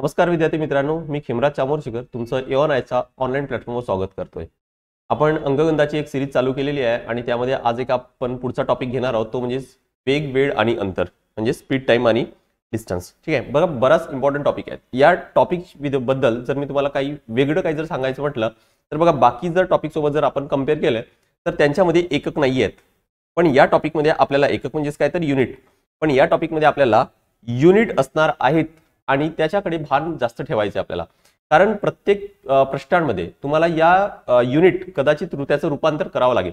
नमस्कार विद्यार्थी मित्रांनो मी खिमराज चामोर शिखर तुमचं एवन आयचा ऑनलाईन प्लॅटफॉर्मवर स्वागत करतोय आपण अंगगंधाची एक सिरीज चालू केलेली आहे आणि त्यामध्ये आज एक आपण पुढचा टॉपिक घेणार आहोत तो म्हणजे वेग वेळ आणि अंतर म्हणजे स्पीड टाईम आणि डिस्टन्स ठीक आहे बघा बराच इम्पॉर्टंट टॉपिक आहेत या टॉपिक बद्दल जर मी तुम्हाला काही वेगळं काही जर सांगायचं म्हटलं तर बघा बाकी जर टॉपिकसोबत जर आपण कम्पेअर केलं तर त्यांच्यामध्ये एकक नाही आहेत पण या टॉपिकमध्ये आपल्याला एकक म्हणजेच काय तर युनिट पण या टॉपिकमध्ये आपल्याला युनिट असणार आहेत आणि त्याच्याकडे भान जास्त ठेवायचे आपल्याला कारण प्रत्येक प्रश्नांमध्ये तुम्हाला या युनिट कदाचित त्याचं रूपांतर करावं लागेल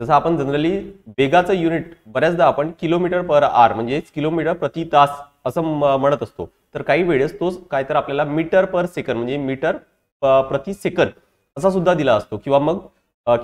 जसं आपण जनरली वेगाचं युनिट बऱ्याचदा आपण किलोमीटर पर आर म्हणजेच किलोमीटर प्रति तास असं म्हणत असतो तर काही वेळेस तोच काय तर आपल्याला मीटर पर सेकंड म्हणजे मीटर प्रति सेकंद असा सुद्धा दिला असतो किंवा मग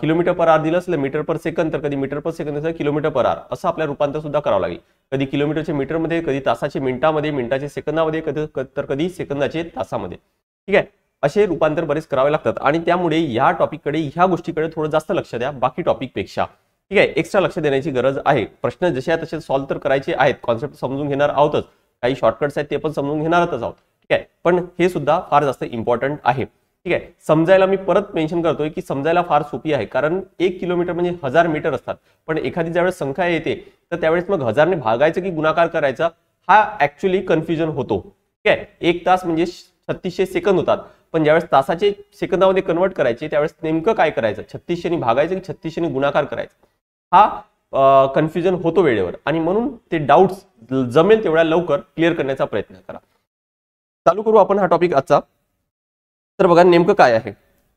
किलोमीटर पर आर दिलं असलं मीटर पर सेकंद तर कधी मीटर पर सेकंद किलोमीटर पर आर असं आपल्याला रूपांतर सुद्धा करावं लागेल कधी किलोमीटरचे मीटरमध्ये कधी तासाचे मिनिटामध्ये मिनिटाचे सेकंदामध्ये कधी तर कधी सेकंदाचे तासामध्ये ठीक आहे असे रूपांतर बरेच करावे लागतात आणि त्यामुळे या टॉपिककडे ह्या गोष्टीकडे थोडं जास्त लक्ष द्या बाकी टॉपिकपेक्षा ठीक आहे एक्स्ट्रा लक्ष देण्याची गरज आहे प्रश्न जसे तसे सॉल्व्ह तर करायचे आहेत कॉन्सेप्ट समजून घेणार आहोतच काही शॉर्टकट्स आहेत ते पण समजून घेणारच आहोत ठीक आहे पण हे सुद्धा फार जास्त इम्पॉर्टंट आहे ठीक आहे समजायला मी परत मेन्शन करतोय की समजायला फार सोपी आहे कारण एक किलोमीटर म्हणजे हजार मीटर असतात पण एखादी ज्यावेळेस संख्या येते तर त्यावेळेस मग हजारने भागायचं की गुणाकार करायचा हा ऍक्च्युली कन्फ्युजन होतो ठीक आहे एक तास म्हणजे छत्तीसशे सेकंद होतात पण ज्यावेळेस तासाचे सेकंदामध्ये कन्वर्ट करायचे त्यावेळेस नेमकं काय करायचं छत्तीसशेने भागायचं की छत्तीसशेने गुणाकार करायचा हा कन्फ्युजन होतो वेळेवर आणि म्हणून ते डाऊट्स जमेल तेवढ्या लवकर क्लिअर करण्याचा प्रयत्न करा चालू करू आपण हा टॉपिक आजचा तर बघा नेमकं काय आहे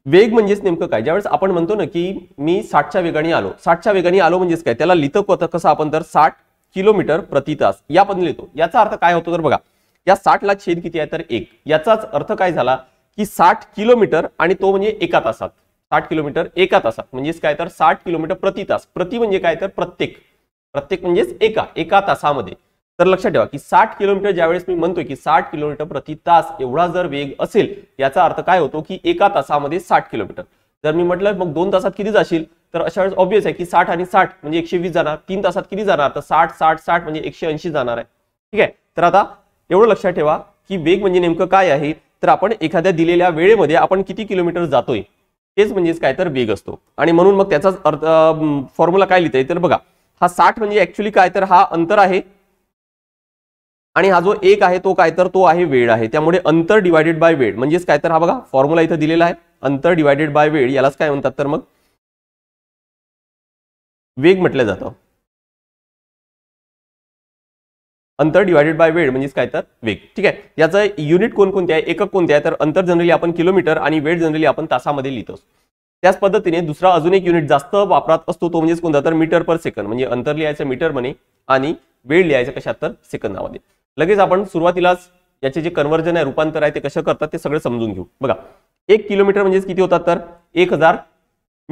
वेग म्हणजेच नेमकं काय ज्यावेळेस आपण म्हणतो ना की मी साठच्या वेगाने आलो साठच्या वेगाने आलो म्हणजेच काय त्याला होतं कसं आपण तर साठ किलोमीटर प्रति तास या पण लिहितो याचा अर्थ काय होतो तर बघा या ला छेद किती आहे तर एक याचाच अर्थ काय झाला की साठ किलोमीटर आणि तो म्हणजे एका तासात साठ किलोमीटर एका तासात म्हणजेच काय तर साठ किलोमीटर प्रति तास प्रति म्हणजे काय तर प्रत्येक प्रत्येक म्हणजेच एका एका तासामध्ये तर लक्षात ठेवा की साठ किलोमीटर ज्यावेळेस मी म्हणतोय की साठ किलोमीटर प्रति तास एवढा जर वेग असेल याचा अर्थ काय होतो की एका तासामध्ये साठ किलोमीटर जर मी म्हटलं मग दोन तासात किती जाशील तर अशा वेळेस ऑब्विस आहे की साठ आणि साठ म्हणजे एकशे वीस जाणार तीन तासात किती जाणार तर साठ साठ साठ म्हणजे एकशे ऐंशी जाणार आहे ठीक आहे तर आता एवढं लक्षात ठेवा की वेग म्हणजे नेमकं काय आहे तर आपण एखाद्या दिलेल्या वेळेमध्ये आपण किती किलोमीटर जातोय तेच म्हणजेच काय तर वेग असतो आणि म्हणून मग त्याचा अर्थ फॉर्म्युला काय लिहिता येईल तर बघा हा साठ म्हणजे ऍक्च्युली काय तर हा अंतर आहे आणि हा जो एक आहे तो काय तर तो आहे वेळ आहे त्यामुळे अंतर डिवायडेड बाय वेळ म्हणजेच काय तर हा बघा फॉर्म्युला इथं दिलेला आहे अंतर डिवायडेड बाय वेळ यालाच काय म्हणतात तर मग वेग म्हटलं जातं अंतर डिवायडेड बाय वेळ म्हणजेच काय तर वेग ठीक आहे याचं युनिट कोण कोणते आहे एकक कोणते आहे तर अंतर जनरली आपण किलोमीटर आणि वेळ जनरली आपण तासामध्ये लिहितो त्याच पद्धतीने दुसरा अजून एक युनिट जास्त वापरात असतो तो म्हणजेच कोणता तर मीटर पर सेकंद म्हणजे अंतर लिहायचं मीटरमध्ये आणि वेळ लिहायचं कशात तर सेकंदामध्ये लगेच आपण सुरुवातीलाच याचे जे कन्वर्जन आहे रूपांतर आहे ते कसं करतात ते सगळं समजून घेऊ बघा एक किलोमीटर म्हणजेच किती होतात तर एक हजार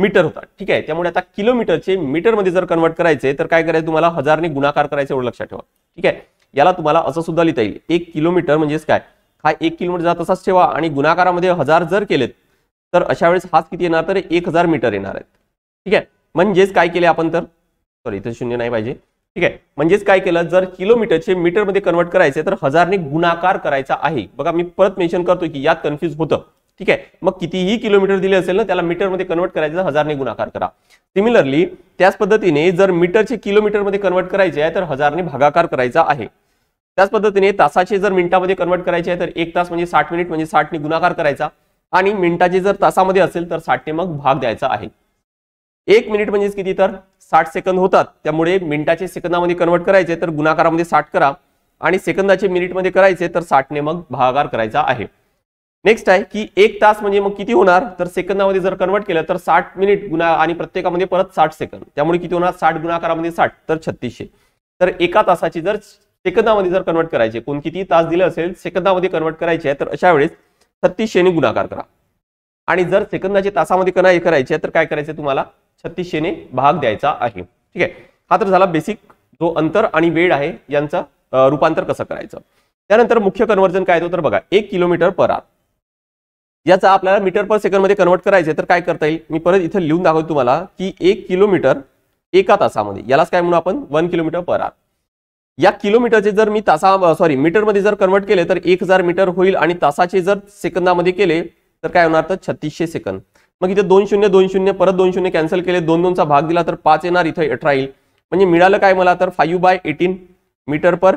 मीटर होता ठीक आहे त्यामुळे आता किलोमीटरचे मीटरमध्ये जर कन्वर्ट करायचे तर काय करायचं तुम्हाला हजारने गुणाकार करायचं एवढं लक्षात ठेवा ठीक आहे याला तुम्हाला असं सुद्धा लिहिता येईल एक किलोमीटर म्हणजेच काय हा एक किलोमीटर जात तसाच ठेवा आणि गुणाकारामध्ये हजार जर केलेत तर अशा वेळेस हाच किती येणार तर एक हजार मीटर येणार आहेत ठीक आहे म्हणजेच काय केले आपण तर सॉरी इथं शून्य नाही पाहिजे ठीक आहे म्हणजेच काय केलं जर किलोमीटरचे मीटरमध्ये कन्वर्ट करायचे तर हजारने गुणाकार करायचा आहे बघा मी परत मेन्शन करतो की यात कन्फ्यूज होतं ठीक आहे मग कितीही किलोमीटर दिले असेल ना त्याला मध्ये कन्वर्ट करायचं तर हजारने गुणाकार करा सिमिलरली त्याच पद्धतीने जर मीटरचे किलोमीटरमध्ये कन्वर्ट करायचे आहे तर हजारने भागाकार करायचा आहे त्याच पद्धतीने तासाचे जर मिनिटामध्ये कन्वर्ट करायचे आहे तर एक तास म्हणजे साठ मिनिट म्हणजे साठने गुणाकार करायचा आणि मिनिटाचे जर तासामध्ये असेल तर साठने मग भाग द्यायचा आहे एक मिनिट म्हणजेच किती तर साठ सेकंद होतात त्यामुळे मिनिटाचे सेकंदामध्ये कन्वर्ट करायचे तर गुणाकारामध्ये साठ करा आणि सेकंदाचे मिनिटमध्ये करायचे तर साठने मग भागाकार करायचा आहे नेक्स्ट आहे की एक तास म्हणजे मग किती होणार तर सेकंदामध्ये जर कन्वर्ट केलं तर साठ मिनिट गुणा आणि प्रत्येकामध्ये परत साठ सेकंद त्यामुळे किती होणार साठ गुणाकारामध्ये साठ तर छत्तीसशे तर एका तासाची जर सेकंदामध्ये जर कन्वर्ट करायचे कोण किती तास दिले असेल सेकंदामध्ये कन्वर्ट करायचे आहे तर अशा वेळेस छत्तीसशेने गुणाकार करा आणि जर सेकंदाचे तासामध्ये कनाई करायचे तर काय करायचे तुम्हाला छत्तीसशेने भाग द्यायचा आहे ठीक आहे हा तर झाला बेसिक जो अंतर आणि वेळ आहे यांचा रूपांतर कसं करायचं त्यानंतर मुख्य कन्वर्जन काय येतो तर बघा एक किलोमीटर पर आर याचा आपल्याला मीटर पर मध्ये कन्वर्ट करायचं तर काय करता येईल मी परत इथं लिहून दाखवतो तुम्हाला की एक किलोमीटर एका तासामध्ये यालाच काय म्हणू आपण वन किलोमीटर पर आर या किलोमीटरचे जर मी तासा सॉरी मीटरमध्ये जर कन्वर्ट केले तर एक हजार मीटर होईल आणि तासाचे जर सेकंदामध्ये केले तर काय होणार तर छत्तीसशे सेकंद मग इथे दोन शून्य दोन शून्य परत दोन शून्य कॅन्सल केले दोन दोनचा भाग दिला तर पाच येणार इथं अठरा येईल म्हणजे मिळालं काय मला तर five by eighteen metre per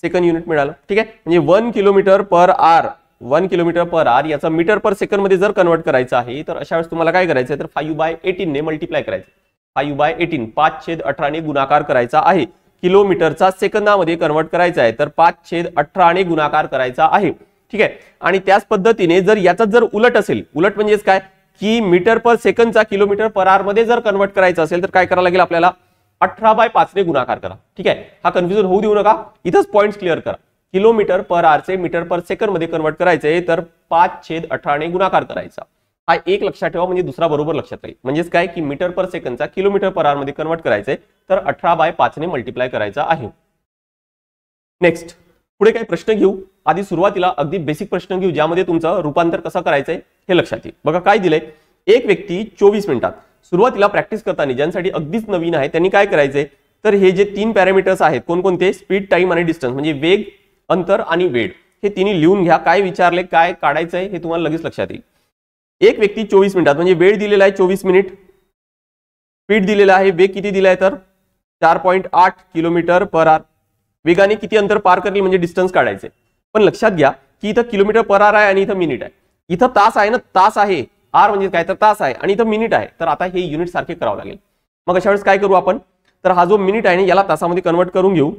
second unit मिळालं ठीक आहे म्हणजे one kilometre per hour one kilometre per hour याचा मीटर पर मध्ये जर कन्वर्ट करायचं आहे तर अशा वेळेस तुम्हाला काय करायचं तर फाईव्ह बाय एटीनने मल्टिप्लाय करायचं फाईव्ह बाय एटीन पाच छेद अठराने गुणाकार करायचा आहे किलोमीटरचा सेकंदामध्ये कन्वर्ट करायचा आहे तर पाच छेद अठराने गुणाकार करायचा आहे ठीक आहे आणि त्याच पद्धतीने जर याचा जर उलट असेल उलट म्हणजेच काय की मीटर पर सेकंदचा किलोमीटर पर आर मध्ये जर कन्वर्ट करायचं असेल तर काय करावं लागेल आपल्याला अठरा बाय पाचने गुणाकार करा ठीक आहे हा कन्फ्युजन होऊ देऊ नका इथंच पॉईंट क्लिअर करा किलोमीटर पर आरचे मीटर पर सेकंड मध्ये कन्वर्ट करायचे तर पाच छेद अठराने गुणाकार करायचा हा एक लक्षात ठेवा म्हणजे दुसरा बरोबर लक्षात राहील म्हणजेच काय की मीटर पर सेकंदचा किलोमीटर पर आर मध्ये कन्वर्ट करायचे तर अठरा बाय पाचने मल्टिप्लाय करायचा आहे नेक्स्ट पुढे काही प्रश्न घेऊ आधी सुरुवातीला अगदी बेसिक प्रश्न घेऊ ज्यामध्ये तुमचं रूपांतर कसं करायचंय हे लक्षात येईल बघा काय दिलंय एक व्यक्ती चोवीस मिनिटात सुरुवातीला प्रॅक्टिस करताना ज्यांसाठी अगदीच नवीन आहे त्यांनी काय करायचंय तर हे जे तीन पॅरामीटर्स आहेत कोणकोणते स्पीड टाइम आणि डिस्टन्स म्हणजे वेग अंतर आणि वेळ हे तिन्ही लिहून घ्या काय विचारले काय काढायचंय हे तुम्हाला लगेच लक्षात येईल एक व्यक्ती चोवीस मिनिटात म्हणजे वेळ दिलेला आहे चोवीस मिनिट स्पीड दिलेला आहे वेग किती दिलाय तर चार पॉईंट आठ किलोमीटर पर आर वेगाने किती अंतर पार करेल म्हणजे डिस्टन्स काढायचे पण लक्षात घ्या की इथं किलोमीटर पर आर आहे आणि इथं मिनिट आहे इथं तास आहे ना तास आहे आर म्हणजे काय तर तास आहे आणि इथं मिनिट आहे तर आता हे युनिट सारखे करावं लागेल मग अशा वेळेस काय करू आपण तर हा जो मिनिट आहे ना याला तासामध्ये कन्वर्ट करून घेऊ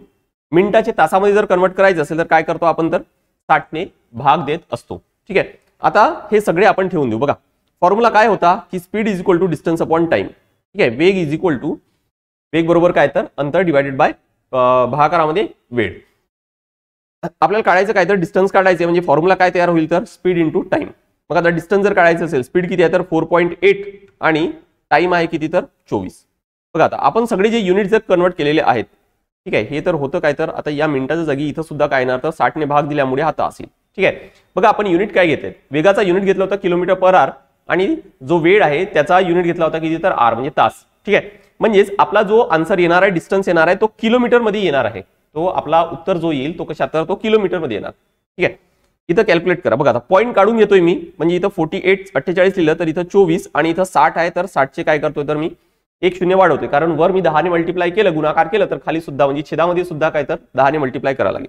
मिनिटाचे तासामध्ये जर कन्वर्ट करायचं असेल तर काय करतो आपण तर साठने भाग देत असतो ठीक आहे आता हे सगळे आपण ठेवून देऊ बघा फॉर्म्युला काय होता की speed is equal to distance upon time ठीक आहे वेग इज इक्वल टू वेग बरोबर काय तर अंतर डिवायडेड बाय भागाकारामध्ये वेळ आपल्याला काढायचं काय तर डिस्टन्स काढायचं म्हणजे फॉर्म्युला काय तयार होईल तर स्पीड इंटू टाइम मग आता डिस्टन्स जर काढायचं असेल स्पीड किती आहे तर फोर पॉईंट एट आणि टाइम आहे किती तर चोवीस बघा आता आपण सगळे जे युनिट जर कन्वर्ट केलेले आहेत ठीक आहे हे तर होतं काय तर आता या मिनिटाच्या जागी इथं सुद्धा काय येणार तर साठने भाग दिल्यामुळे आता असेल ठीक आहे बघा आपण युनिट काय घेतले वेगाचा युनिट घेतला होता किलोमीटर पर आर आणि जो वेळ आहे त्याचा युनिट घेतला होता किती तर आर म्हणजे तास ठीक आहे म्हणजेच आपला जो आन्सर येणार आहे डिस्टन्स येणार आहे तो किलोमीटरमध्ये येणार आहे तो आपला उत्तर जो येईल तो कशा तर तो किलोमीटरमध्ये येणार ठीक आहे इथं कॅल्क्युलेट करा बघा आता पॉईंट काढून घेतोय मी म्हणजे इथं फोर्टी एट अठ्ठेचाळीस लिहिलं तर इथं चोवीस आणि इथं साठ आहे तर साठचे काय करतोय तर मी एक शून्य वाढवतोय कारण वर मी दहाने मल्टिप्लाय केलं गुणाकार केलं तर खाली सुद्धा म्हणजे छेदामध्ये सुद्धा काय तर दहाने मल्टिप्लाय करावं लागेल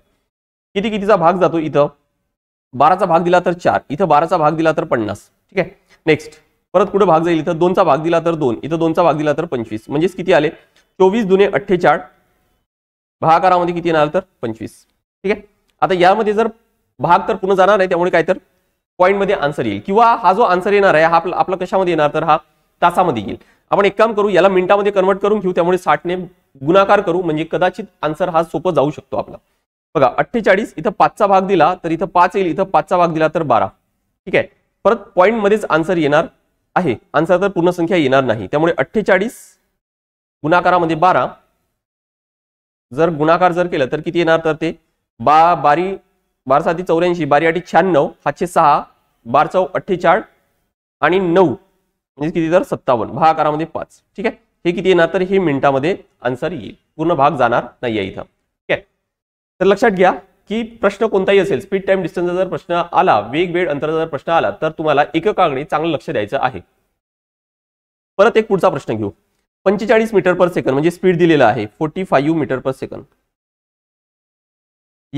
किती कितीचा भाग जातो इथं बाराचा भाग दिला तर चार इथं बाराचा भाग दिला तर पन्नास ठीक आहे नेक्स्ट परत कुठं भाग जाईल इथं दोनचा भाग दिला तर दोन इथं दोनचा भाग दिला तर पंचवीस म्हणजेच किती आले चोवीस दुने अठ्ठेचाळ भागाकारामध्ये किती येणार तर पंचवीस ठीक आहे आता यामध्ये जर भाग तर पुन्हा जाणार आहे त्यामुळे काय तर पॉईंटमध्ये आन्सर येईल किंवा हा जो आन्सर येणार आहे हा आपला आपला कशामध्ये येणार तर हा तासामध्ये येईल आपण एक काम करू याला मिनिटामध्ये कन्वर्ट करून घेऊ त्यामुळे साठने गुणाकार करू म्हणजे कदाचित आन्सर हा सोपं जाऊ शकतो आपला बघा अठ्ठेचाळीस इथं पाचचा भाग दिला तर इथं पाच येईल इथं पाचचा भाग दिला तर बारा ठीक आहे परत पॉईंटमध्येच आन्सर येणार आहे आन्सर तर पूर्ण संख्या येणार नाही त्यामुळे अठ्ठेचाळीस गुणाकारामध्ये बारा जर गुणाकार जर केलं तर किती येणार तर ते बा बारी बारा साती चौऱ्याऐंशी बारी आठी शहाण्णव सातशे सहा बार चौ अठ्ठेचाळ आणि नऊ म्हणजे किती तर सत्तावन्न भागाकारामध्ये पाच ठीक आहे हे किती येणार तर हे मिनिटामध्ये आन्सर येईल पूर्ण भाग जाणार नाही आहे इथं ठीक आहे तर लक्षात घ्या की प्रश्न कोणताही असेल स्पीड टाइम डिस्टन्सचा जर प्रश्न आला वेग वेळ अंतराचा जर प्रश्न आला तर तुम्हाला एक चांगलं लक्ष द्यायचं आहे परत एक पुढचा प्रश्न घेऊ पंचेचाळीस मीटर पर सेकंड म्हणजे स्पीड दिलेला आहे फोर्टी फाईव्ह मीटर पर सेकंद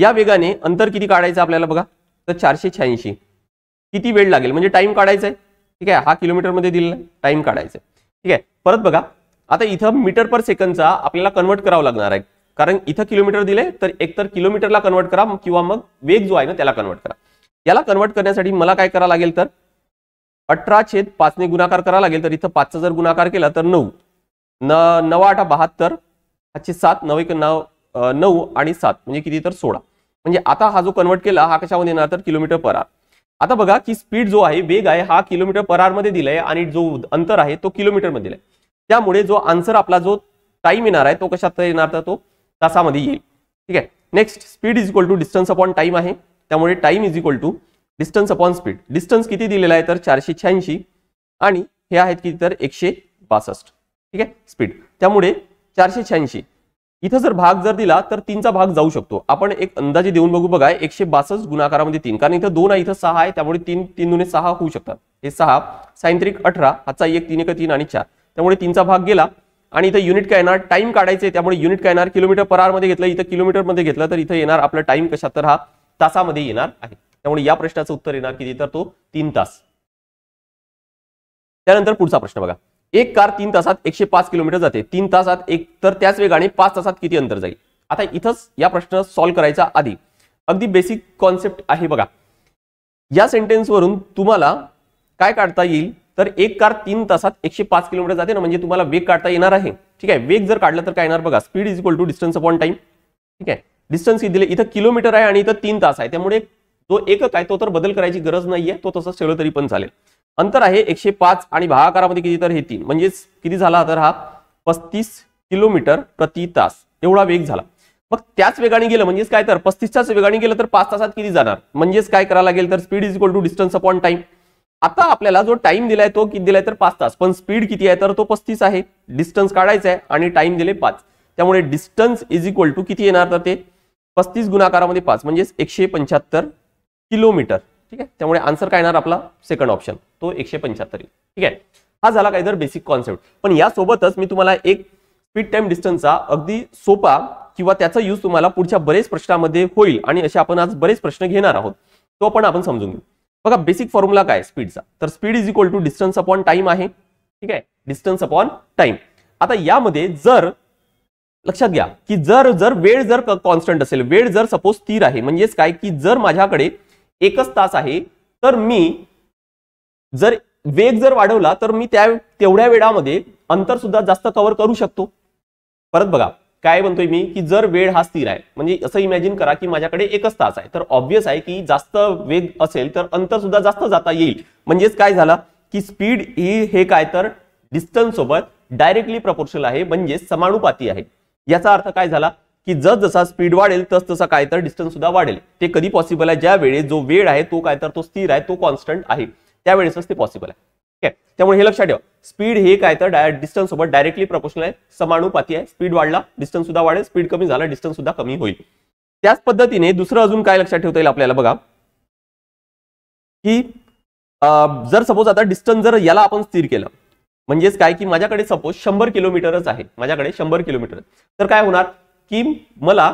या वेगाने अंतर किती काढायचं आपल्याला बघा तर चारशे शहाऐंशी किती वेळ लागेल म्हणजे टाइम काढायचा आहे ठीक आहे हा किलोमीटरमध्ये दिलेला आहे टाइम काढायचा आहे ठीक आहे परत बघा आता इथं मीटर पर सेकंदचा आपल्याला कन्वर्ट करावा लागणार आहे कारण इथं किलोमीटर दिले तर एकतर किलोमीटरला कन्वर्ट करा किंवा मग वेग जो आहे ना त्याला कन्वर्ट करा याला कन्वर्ट करण्यासाठी मला काय करावं लागेल तर अठरा छेद पाचने गुणाकार करावा लागेल तर इथं पाचचा जर गुणाकार केला तर नऊ न नऊ आठ बहात्तर पाचशे सात नऊ एक नऊ नऊ आणि सात म्हणजे किती तर सोळा म्हणजे आता हा जो कन्वर्ट केला हा कशामध्ये येणार तर किलोमीटर पर आर आता बघा की स्पीड जो आहे वेग आहे हा किलोमीटर पर आर मध्ये दिलाय आणि जो अंतर आहे तो किलोमीटरमध्ये दिलाय त्यामुळे जो आन्सर आपला जो टाइम येणार आहे तो कशात येणार तर तो तासामध्ये येईल ठीक आहे next speed is equal to distance upon time आहे त्यामुळे time is equal to distance upon speed distance किती दिलेला आहे तर चारशे शहाऐंशी आणि हे आहेत किती तर एकशे बासष्ट ठीक आहे स्पीड त्यामुळे चारशे शहाऐंशी इथं जर भाग जर दिला तर तीनचा भाग जाऊ शकतो आपण एक अंदाजे देऊन बघू बघा एकशे बासष्ट गुणाकारामध्ये तीन कारण इथं दोन आहे इथं सहा आहे त्यामुळे तीन तीन दुने सहा होऊ शकतात हे सहा सायंत्रिक अठरा हाचा एक तीन एक तीन आणि चार त्यामुळे तीनचा भाग गेला आणि इथं युनिट काय येणार टाइम काढायचे त्यामुळे युनिट काय येणार किलोमीटर पर आर मध्ये घेतलं इथं किलोमीटरमध्ये घेतलं तर इथं येणार आपला टाइम कशा तर हा तासामध्ये येणार आहे त्यामुळे या प्रश्नाचं उत्तर येणार किती तर तो तीन तास त्यानंतर पुढचा प्रश्न बघा एक कार तीन तासात एकशे पाच किलोमीटर जाते तीन तासात एक तर त्याच वेगाने पाच तासात किती अंतर जाईल आता इथंच या प्रश्न सॉल्व्ह करायचा आधी अगदी बेसिक कॉन्सेप्ट आहे बघा या सेंटेन्सवरून तुम्हाला काय काढता येईल तर एक कार तीन तासात एकशे पाच किलोमीटर जाते ना म्हणजे तुम्हाला वेग काढता येणार आहे ठीक आहे वेग जर काढला तर काय येणार बघा speed is equal to distance upon time ठीक आहे डिस्टन्स किती दिले इथं किलोमीटर आहे आणि इथं तीन तास आहे त्यामुळे जो एकक आहे तो तर बदल करायची गरज नाहीये तो तसं सगळं तरी पण चालेल अंतर आहे एकशे पाच आणि आकारामध्ये किती तर हे तीन म्हणजेच किती झाला तर हा पस्तीस किलोमीटर प्रति तास एवढा वेग झाला मग त्याच वेगाने गेलं म्हणजेच काय तर पस्तीसच्याच वेगाने गेलं तर पाच तासात किती जाणार म्हणजेच काय करायला लागेल तर speed is equal to distance upon time आता आपल्याला जो टाइम दिलाय तो किती दिलाय तर पाच तास पण स्पीड किती आहे तर तो पस्तीस आहे डिस्टन्स काढायचा आहे आणि टाइम दिले पाच त्यामुळे डिस्टन्स इज इक्वल टू किती येणार तर ते पस्तीस गुणाकारामध्ये पाच म्हणजेच एकशे पंच्याहत्तर किलोमीटर ठीक आहे त्यामुळे आन्सर काय येणार आपला सेकंड ऑप्शन तो एकशे पंच्याहत्तर ठीक आहे हा झाला काय बेसिक कॉन्सेप्ट पण यासोबतच मी तुम्हाला एक स्पीड टाइम डिस्टन्सचा अगदी सोपा किंवा त्याचा यूज तुम्हाला पुढच्या बरेच प्रश्नामध्ये होईल आणि असे आपण आज बरेच प्रश्न घेणार आहोत तो पण आपण समजून घेऊ बघा बेसिक फॉर्म्युला काय स्पीडचा तर speed is equal to distance upon time आहे ठीक आहे डिस्टन्स अपॉन टाइम आता यामध्ये जर लक्षात घ्या की जर जर वेळ जर कॉन्स्टंट असेल वेळ जर सपोज स्थिर आहे म्हणजेच काय की जर माझ्याकडे एकच तास आहे तर मी जर वेग जर वाढवला तर मी त्या तेवढ्या वेळामध्ये अंतर सुद्धा जास्त कव्हर करू शकतो परत बघा काय म्हणतोय मी की जर वेळ हा स्थिर आहे म्हणजे असं इमॅजिन करा की माझ्याकडे एकच तास आहे तर ऑब्व्हियस आहे की जास्त वेग असेल तर अंतर सुद्धा जास्त जाता येईल म्हणजेच काय झालं की स्पीड ही हे काय तर डिस्टन्स सोबत डायरेक्टली प्रपोर्शनल आहे म्हणजे समानुपाती आहे याचा अर्थ काय झाला की जस जसा स्पीड वाढेल तस तसा काय तर डिस्टन्स सुद्धा वाढेल ते कधी पॉसिबल आहे ज्या वेळेस जो वेळ आहे तो काय तर तो स्थिर आहे तो कॉन्स्टंट आहे त्यावेळेसच ते पॉसिबल आहे ठीक आहे त्यामुळे हे लक्षात ठेवा स्पीड हे काय तर डिस्टन्स सोबत डायरेक्टली प्रपोशनल आहे समानुपाती आहे स्पीड वाढला डिस्टन्स सुद्धा वाढेल स्पीड कमी झाला डिस्टन्स सुद्धा कमी होईल त्याच पद्धतीने दुसरं अजून काय लक्षात ठेवता येईल आपल्याला बघा की जर सपोज आता डिस्टन्स जर याला आपण स्थिर केलं म्हणजेच काय की माझ्याकडे सपोज शंभर किलोमीटरच आहे माझ्याकडे शंभर किलोमीटर तर काय होणार की मला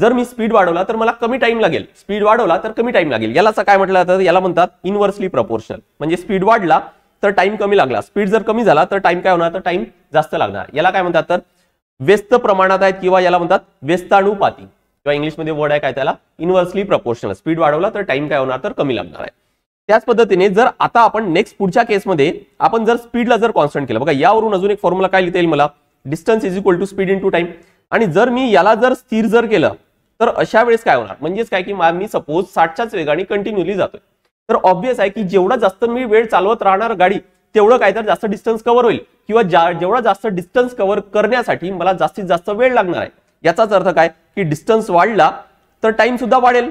जर मी स्पीड वाढवला तर मला कमी टाइम लागेल स्पीड वाढवला तर कमी टाइम लागेल याला काय म्हटलं जातं याला म्हणतात इन्व्हर्सली प्रपोर्शनल म्हणजे स्पीड वाढला तर टाइम कमी लागला स्पीड जर कमी झाला तर टाइम काय होणार तर टाइम जास्त लागणार याला काय म्हणतात तर व्यस्त प्रमाणात आहेत किंवा याला म्हणतात व्यस्तानुपाती किंवा इंग्लिशमध्ये वर्ड आहे काय त्याला इनव्हर्सली प्रपोर्शनल स्पीड वाढवला तर टाइम काय होणार तर कमी लागणार आहे त्याच पद्धतीने जर आता आपण नेक्स्ट पुढच्या केसमध्ये आपण जर स्पीडला जर कॉन्स्टंट केलं बघा यावरून अजून एक फॉर्म्युला काय लिहिता येईल मला distance is equal to speed into time आणि जर मी याला जर स्थिर जर केलं तर अशा वेळेस काय होणार म्हणजेच काय की मी सपोज साठच्याच वेगाने कंटिन्युअली जातोय तर ऑब्विस आहे की जेवढा जास्त मी वेळ चालवत राहणार गाडी तेवढं काय तर जास्त डिस्टन्स कव्हर होईल किंवा जेवढा जास्त डिस्टन्स कव्हर करण्यासाठी मला जास्तीत जास्त वेळ लागणार आहे याचाच अर्थ काय की डिस्टन्स वाढला तर टाइम सुद्धा वाढेल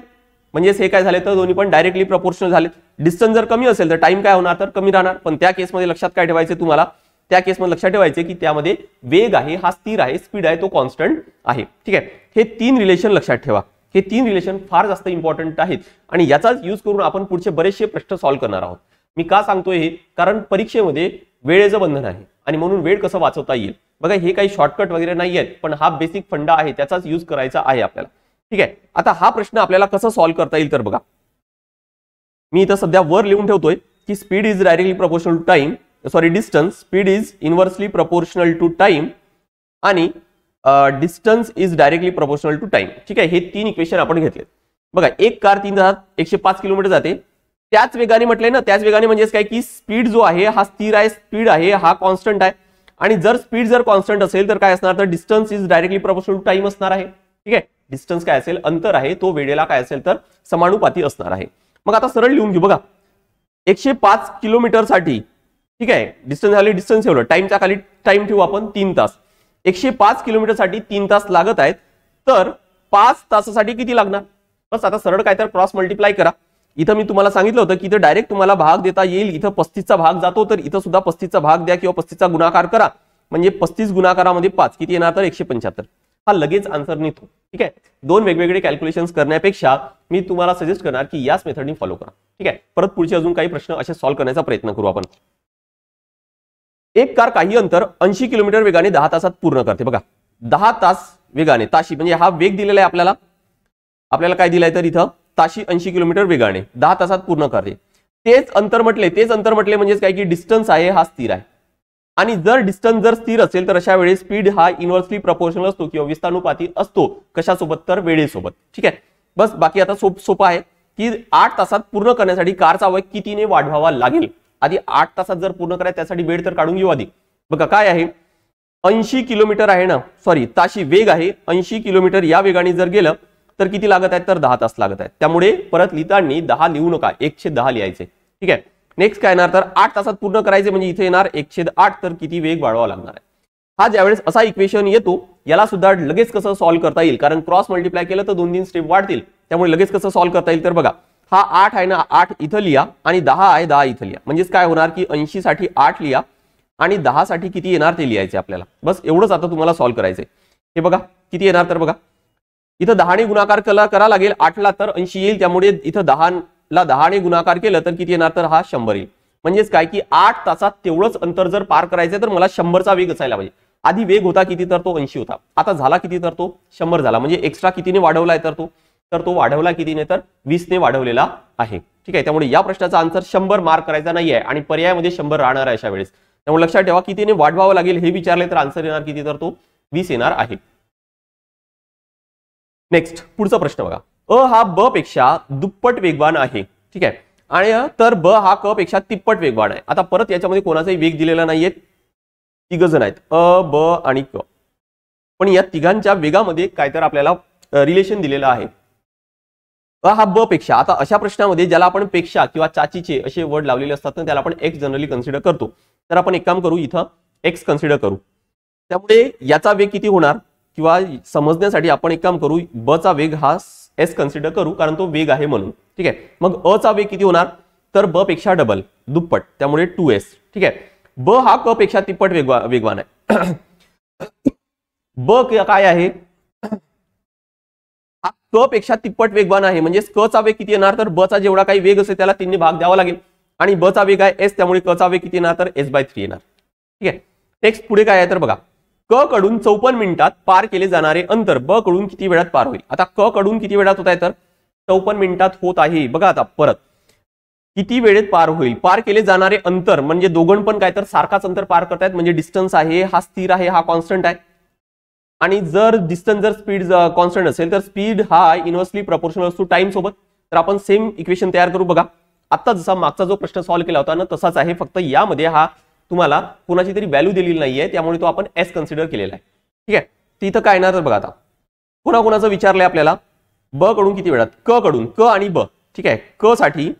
म्हणजेच हे काय झाले तर दोन्ही पण डायरेक्टली प्रपोर्शनल झाले डिस्टन्स जर कमी असेल तर टाइम काय होणार तर कमी राहणार पण त्या केसमध्ये लक्षात काय ठेवायचे तुम्हाला त्या केसमध्ये लक्षात ठेवायचे की त्यामध्ये वेग आहे हा स्थिर आहे स्पीड आहे तो कॉन्स्टंट आहे ठीक आहे हे तीन रिलेशन लक्षात ठेवा हे तीन रिलेशन फार जास्त इम्पॉर्टंट आहेत आणि याचाच यूज करून आपण पुढचे बरेचसे प्रश्न सॉल्व्ह करणार आहोत मी का सांगतोय हे कारण परीक्षेमध्ये वेळेचं बंधन आहे आणि म्हणून वेळ कसं वाचवता येईल बघा हे काही शॉर्टकट वगैरे नाही आहेत पण हा बेसिक फंडा आहे त्याचाच यूज करायचा आहे आपल्याला ठीक आहे आता हा प्रश्न आपल्याला कसं सॉल्व्ह करता येईल तर बघा मी इथं सध्या वर लिहून ठेवतोय की speed is directly proportional to time sorry distance speed is inversely proportional to time आणि distance is directly proportional to time ठीक आहे हे तीन इक्वेशन आपण घेतले बघा एक कार तीन तासात एकशे पाच किलोमीटर जाते त्याच वेगाने म्हटले ना त्याच वेगाने म्हणजेच काय की स्पीड जो आहे हा स्थिर आहे स्पीड आहे हा कॉन्स्टंट आहे आणि जर स्पीड जर कॉन्स्टंट असेल तर काय असणार तर distance is directly proportional to time असणार आहे ठीक आहे डिस्टन्स काय असेल अंतर आहे तो वेळेला काय असेल तर समानुपाती असणार आहे मग आता सरळ लिहून घेऊ बघा एकशे पाच किलोमीटरसाठी ठीक आहे डिस्टन्स खाली डिस्टन्स ठेवलं टाइमच्या खाली टाइम ठेवू आपण तीन तास एकशे पाच किलोमीटरसाठी तीन तास लागत आहेत तर पाच तासासाठी किती लागणार बस आता सरळ काय तर क्रॉस मल्टिप्लाय करा इथं मी तुम्हाला सांगितलं होतं की इथं डायरेक्ट तुम्हाला भाग देता येईल इथं पस्तीसचा भाग जातो तर इथं सुद्धा पस्तीसचा भाग द्या किंवा पस्तीसचा गुणाकार करा म्हणजे पस्तीस गुणाकारामध्ये पाच किती येणार तर एकशे पंच्याहत्तर हा लगेच आन्सर नेतो ठीक आहे दोन वेगवेगळे कॅल्क्युलेशन्स करण्यापेक्षा मी तुम्हाला सजेस्ट करणार की याच मेथडनी फॉलो करा ठीक आहे परत पुढचे अजून काही प्रश्न असे सॉल्व्ह करण्याचा प्रयत्न करू आपण एक कार काही अंतर ऐंशी किलोमीटर वेगाने दहा तासात पूर्ण करते बघा दहा तास वेगाने ताशी म्हणजे हा वेग दिलेला आहे आपल्याला आपल्याला काय दिलाय तर इथं ताशी ऐंशी किलोमीटर वेगाने दहा तासात पूर्ण करते तेच अंतर म्हटले तेच अंतर म्हटले म्हणजेच काय की डिस्टन्स आहे हा स्थिर आहे आणि जर डिस्टन्स जर स्थिर असेल तर अशा वेळेस स्पीड हा इन्व्हर्सली प्रपोर्शनल असतो किंवा विस्तानुपाती असतो कशासोबत तर वेळेसोबत ठीक आहे बस बाकी आता सोप सोपं आहे की आठ तासात पूर्ण करण्यासाठी कारचा वय कितीने वाढवावा लागेल आधी आठ तासात जर पूर्ण करायचं त्यासाठी वेळ तर काढून घेऊ आधी बघा काय आहे ऐंशी किलोमीटर आहे ना सॉरी ताशी वेग आहे ऐंशी किलोमीटर या वेगाने जर गेलं तर किती लागत आहेत तर दहा तास लागत आहेत त्यामुळे परत लिहिताना दहा लिहू नका एकशे दहा लिहायचे ठीक आहे नेक्स्ट काय येणार तर आठ तासात पूर्ण करायचे म्हणजे इथे येणार एकशे आठ तर किती वेग वाढवा लागणार आहे हा ज्यावेळेस असा इक्वेशन येतो याला सुद्धा लगेच कसं सॉल्व्ह करता येईल कारण क्रॉस मल्टिप्लाय केलं तर दोन तीन स्टेप वाढतील त्यामुळे लगेच कसं सॉल्व्ह करता येईल तर बघा हा आठ आहे ना आठ इथं लिहा आणि दहा आहे दहा इथं लिहा म्हणजेच काय होणार की ऐंशी साठी आठ लिहा आणि दहा साठी किती येणार ते लिहायचे आपल्याला बस एवढंच आता तुम्हाला सॉल्व्ह करायचंय हे बघा किती येणार तर बघा इथं दहाने गुणाकार कला करा लागेल आठला तर ऐंशी येईल त्यामुळे इथं दहाला दहाने गुणाकार केलं तर किती येणार तर हा शंभर येईल म्हणजेच काय की आठ तासात तेवढंच अंतर जर पार करायचंय तर मला शंभरचा वेग असायला पाहिजे आधी वेग होता किती तर तो ऐंशी होता आता झाला किती तर तो शंभर झाला म्हणजे एक्स्ट्रा कितीने वाढवलाय तर तो तर तो वाढवला कितीने तर वीसने वाढवलेला आहे ठीक आहे त्यामुळे या प्रश्नाचा आन्सर शंभर मार्क करायचा नाही आहे आणि पर्यायामध्ये शंभर राहणार आहे अशा वेळेस त्यामुळे लक्षात ठेवा कितीने वाढवावं लागेल हे विचारले तर आन्सर येणार किती तर तो वीस येणार आहे नेक्स्ट पुढचा प्रश्न बघा अ हा ब पेक्षा दुप्पट वेगवान आहे ठीक आहे आणि तर ब हा क पेक्षा तिप्पट वेगवान आहे आता परत याच्यामध्ये कोणाचाही वेग दिलेला नाहीये तिघ जण आहेत अ ब आणि क पण या तिघांच्या वेगामध्ये तर आपल्याला रिलेशन दिलेलं आहे अ हा ब पेक्षा आता अशा प्रश्नामध्ये ज्याला आपण पेक्षा किंवा चाचीचे असे वर्ड लावलेले असतात ना त्याला आपण एक्स जनरली कन्सिडर करतो तर आपण एक काम करू इथं एक्स कन्सिडर करू त्यामुळे याचा वेग किती होणार किंवा समजण्यासाठी आपण एक काम करू ब चा वेग हा एस कन्सिडर करू कारण तो वेग आहे म्हणून ठीक आहे मग अ चा वेग किती होणार तर ब पेक्षा डबल दुप्पट त्यामुळे टू एस ठीक आहे ब हा क पेक्षा तिप्पट वेगवा वेगवान आहे ब काय आहे क पेक्षा तिप्पट वेगवान आहे म्हणजे क चा वेग किती येणार तर ब चा जेवढा काही वेग असेल त्याला तीनने भाग द्यावा लागेल आणि ब चा वेग आहे एस त्यामुळे क चा वेग किती येणार तर एस बाय थ्री येणार ठीक आहे टेक्स्ट पुढे काय आहे तर बघा क कडून चौपन्न मिनिटात पार केले जाणारे अंतर ब कडून किती वेळात पार होईल आता क कडून किती वेळात होत आहे तर चौपन्न मिनिटात होत आहे बघा आता परत किती वेळेत पार होईल पार केले जाणारे अंतर म्हणजे दोघण पण काय तर सारखाच अंतर पार करतायत म्हणजे डिस्टन्स आहे हा स्थिर आहे हा कॉन्स्टंट आहे आणि जर डिस्टन्स जर स्पीड कॉन्स्टंट असेल तर स्पीड हा इन्व्हर्सली प्रपोर्शनल असतो टाइम सोबत तर आपण सेम इक्वेशन तयार करू बघा आता जसा मागचा जो प्रश्न सॉल्व्ह केला होता ना तसाच आहे फक्त यामध्ये हा तुम्हाला कोणाची तरी व्हॅल्यू दिलेली नाहीये त्यामुळे तो आपण एस कन्सिडर केलेला आहे ठीक आहे इथं काय येणार बघा आता कोणाचं विचारलंय आपल्याला ब कडून किती वेळात क कडून क आणि ब ठीक आहे क साठी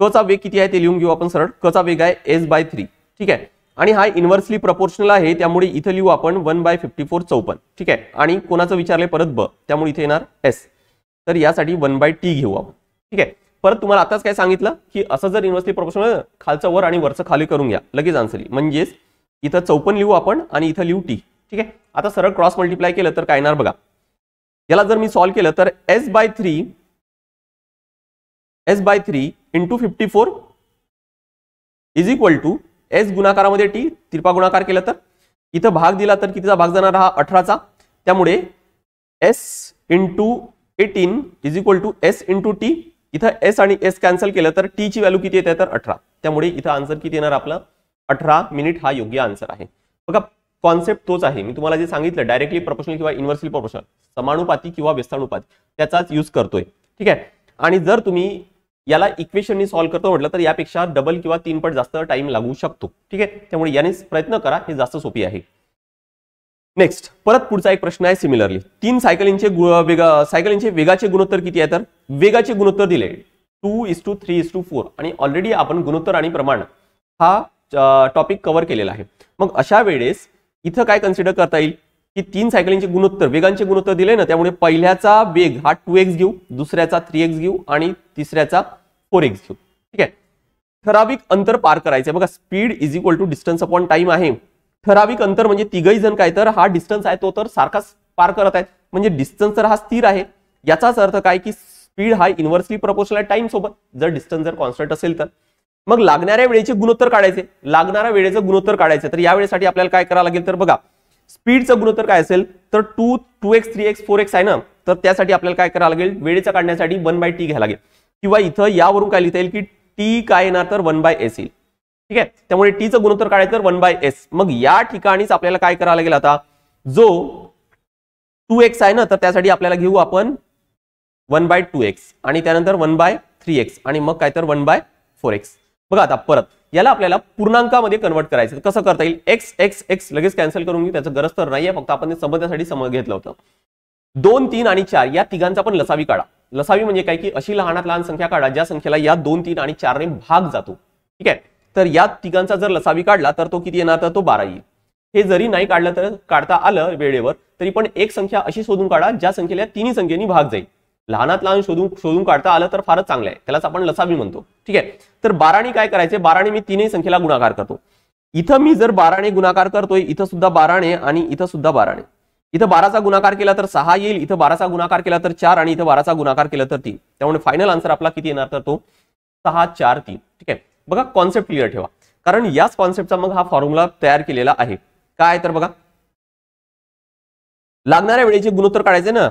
क चा वेग किती आहे ते लिहून घेऊ आपण सरळ क चा वेग आहे एस बाय थ्री ठीक आहे आणि हा इन्व्हर्सली प्रपोर्शनल आहे त्यामुळे इथं लिहू आपण वन बाय फिफ्टी फोर चौपन ठीक आहे आणि कोणाचं विचारले परत ब त्यामुळे इथे येणार एस तर यासाठी वन बाय टी घेऊ आपण ठीक आहे परत तुम्हाला आताच काय सांगितलं की असं जर इन्व्हर्सली प्रपोर्शनल खालचं वर आणि वरचं खाली करून घ्या लगेच आन्सर म्हणजेच इथं चौपन लिहू आपण आणि इथं लिहू टी ठीक आहे आता सरळ क्रॉस मल्टिप्लाय केलं तर काय येणार बघा याला जर मी सॉल्व्ह केलं तर S by three S by three into fifty four is equal to S गुणाकारामध्ये टी तिरपा गुणाकार केला तर इथं भाग दिला तर कितीचा भाग जाणार हा अठराचा त्यामुळे S into eighteen is equal to S into T इथं एस आणि एस कॅन्सल केलं तर टीची व्हॅल्यू किती येते तर अठरा त्यामुळे इथं आन्सर किती येणार आपलं अठरा मिनिट हा योग्य आन्सर आहे बघा कॉन्सेप्ट तोच आहे मी तुम्हाला जे सांगितलं डायरेक्टली प्रोपोर्शनल किंवा इन्व्हर्सली प्रोपोर्शनल समानुपाती किंवा व्यस्तानुपाती त्याचाच यूज करतोय ठीक आहे आणि जर तुम्ही याला इक्वेशननी सॉल्व्ह करतो म्हटलं तर यापेक्षा डबल किंवा तीन पट जास्त टाइम लागू शकतो ठीक आहे त्यामुळे याने प्रयत्न करा हे जास्त सोपी आहे नेक्स्ट परत पुढचा एक प्रश्न आहे सिमिलरली तीन सायकलींचे वेगा सायकलिंगचे वेगाचे गुणोत्तर किती आहे तर वेगाचे गुणोत्तर दिले two is to three is to four आणि ऑलरेडी आपण गुणोत्तर आणि प्रमाण हा टॉपिक कव्हर केलेला आहे मग अशा वेळेस इथं काय कन्सिडर करता येईल की तीन सायकलींचे गुणोत्तर वेगांचे गुणोत्तर दिले ना त्यामुळे पहिल्याचा वेग हा टू एक्स घेऊ दुसऱ्याचा थ्री एक्स घेऊ आणि तिसऱ्याचा फोर एक्स घेऊ ठीक आहे ठराविक अंतर पार करायचं बघा speed is equal to distance upon time आहे ठराविक अंतर म्हणजे तिघही जण काय तर हा डिस्टन्स आहे तो तर सारखाच पार करत आहेत म्हणजे डिस्टन्स तर हा स्थिर आहे याचाच अर्थ काय की स्पीड हा इन्व्हर्सली प्रपोर्शनल आहे टाइम सोबत जर डिस्टन्स जर कॉन्स्टंट असेल तर मग लागणाऱ्या वेळेचे गुणोत्तर काढायचे लागणाऱ्या वेळेचं गुणोत्तर काढायचं तर या वेळेसाठी आपल्याला काय करावं लागेल तर बघा स्पीडचं गुणोत्तर काय असेल तर two two X three X four X आहे ना तर त्यासाठी आपल्याला काय करावं लागेल वेळेचं काढण्यासाठी वन बाय टी घ्यायला लागेल किंवा इथं यावरून काय लिहिता येईल की टी काय येणार तर वन बाय एस येईल ठीक आहे त्यामुळे टीचं गुणोत्तर काय तर वन बाय एस मग या ठिकाणीच आपल्याला काय करावं लागेल आता जो टू एक्स आहे ना तर त्यासाठी आपल्याला घेऊ आपण वन बाय टू एक्स आणि त्यानंतर वन बाय थ्री एक्स आणि मग काय तर वन बाय फोर एक्स बघा आता परत याला आपल्याला पूर्णांकामध्ये कन्वर्ट करायचं कसं करता येईल एक्स एक्स एक्स लगेच कॅन्सल करून घेऊ त्याचं गरज तर नाहीये फक्त आपण समजण्यासाठी समज घेतलं होतं दोन तीन आणि चार या तिघांचा पण लसावी काढा लसावी म्हणजे काय की अशी लहानात लहान संख्या काढा ज्या संख्येला या दोन तीन आणि चारने भाग जातो ठीक आहे तर या तिघांचा जर लसावी काढला तर तो किती येणार तर तो बारा येईल हे जरी नाही काढलं तर काढता आलं वेळेवर तरी पण एक संख्या अशी शोधून काढा ज्या संख्येला तिन्ही संख्येने भाग जाईल लहानात लहान शोधून शोधून काढता आलं तर फारच चांगलं आहे त्यालाच आपण लसावी म्हणतो ठीक आहे तर बाराने काय करायचे बाराने मी तिन्ही संख्येला गुणाकार करतो इथं मी जर बाराने गुणाकार करतोय इथं सुद्धा बाराने आणि इथं सुद्धा बाराणे इथं बाराचा गुणाकार केला तर सहा येईल इथं बाराचा गुणाकार केला तर चार आणि इथं बाराचा गुणाकार केला तर तीन त्यामुळे फायनल आन्सर आपला किती येणार तर तो सहा चार तीन ठीक आहे बघा कॉन्सेप्ट क्लिअर ठेवा कारण याच कॉन्सेप्टचा मग हा फॉर्म्युला तयार केलेला आहे काय तर बघा लागणाऱ्या वेळेचे गुणोत्तर काढायचे ना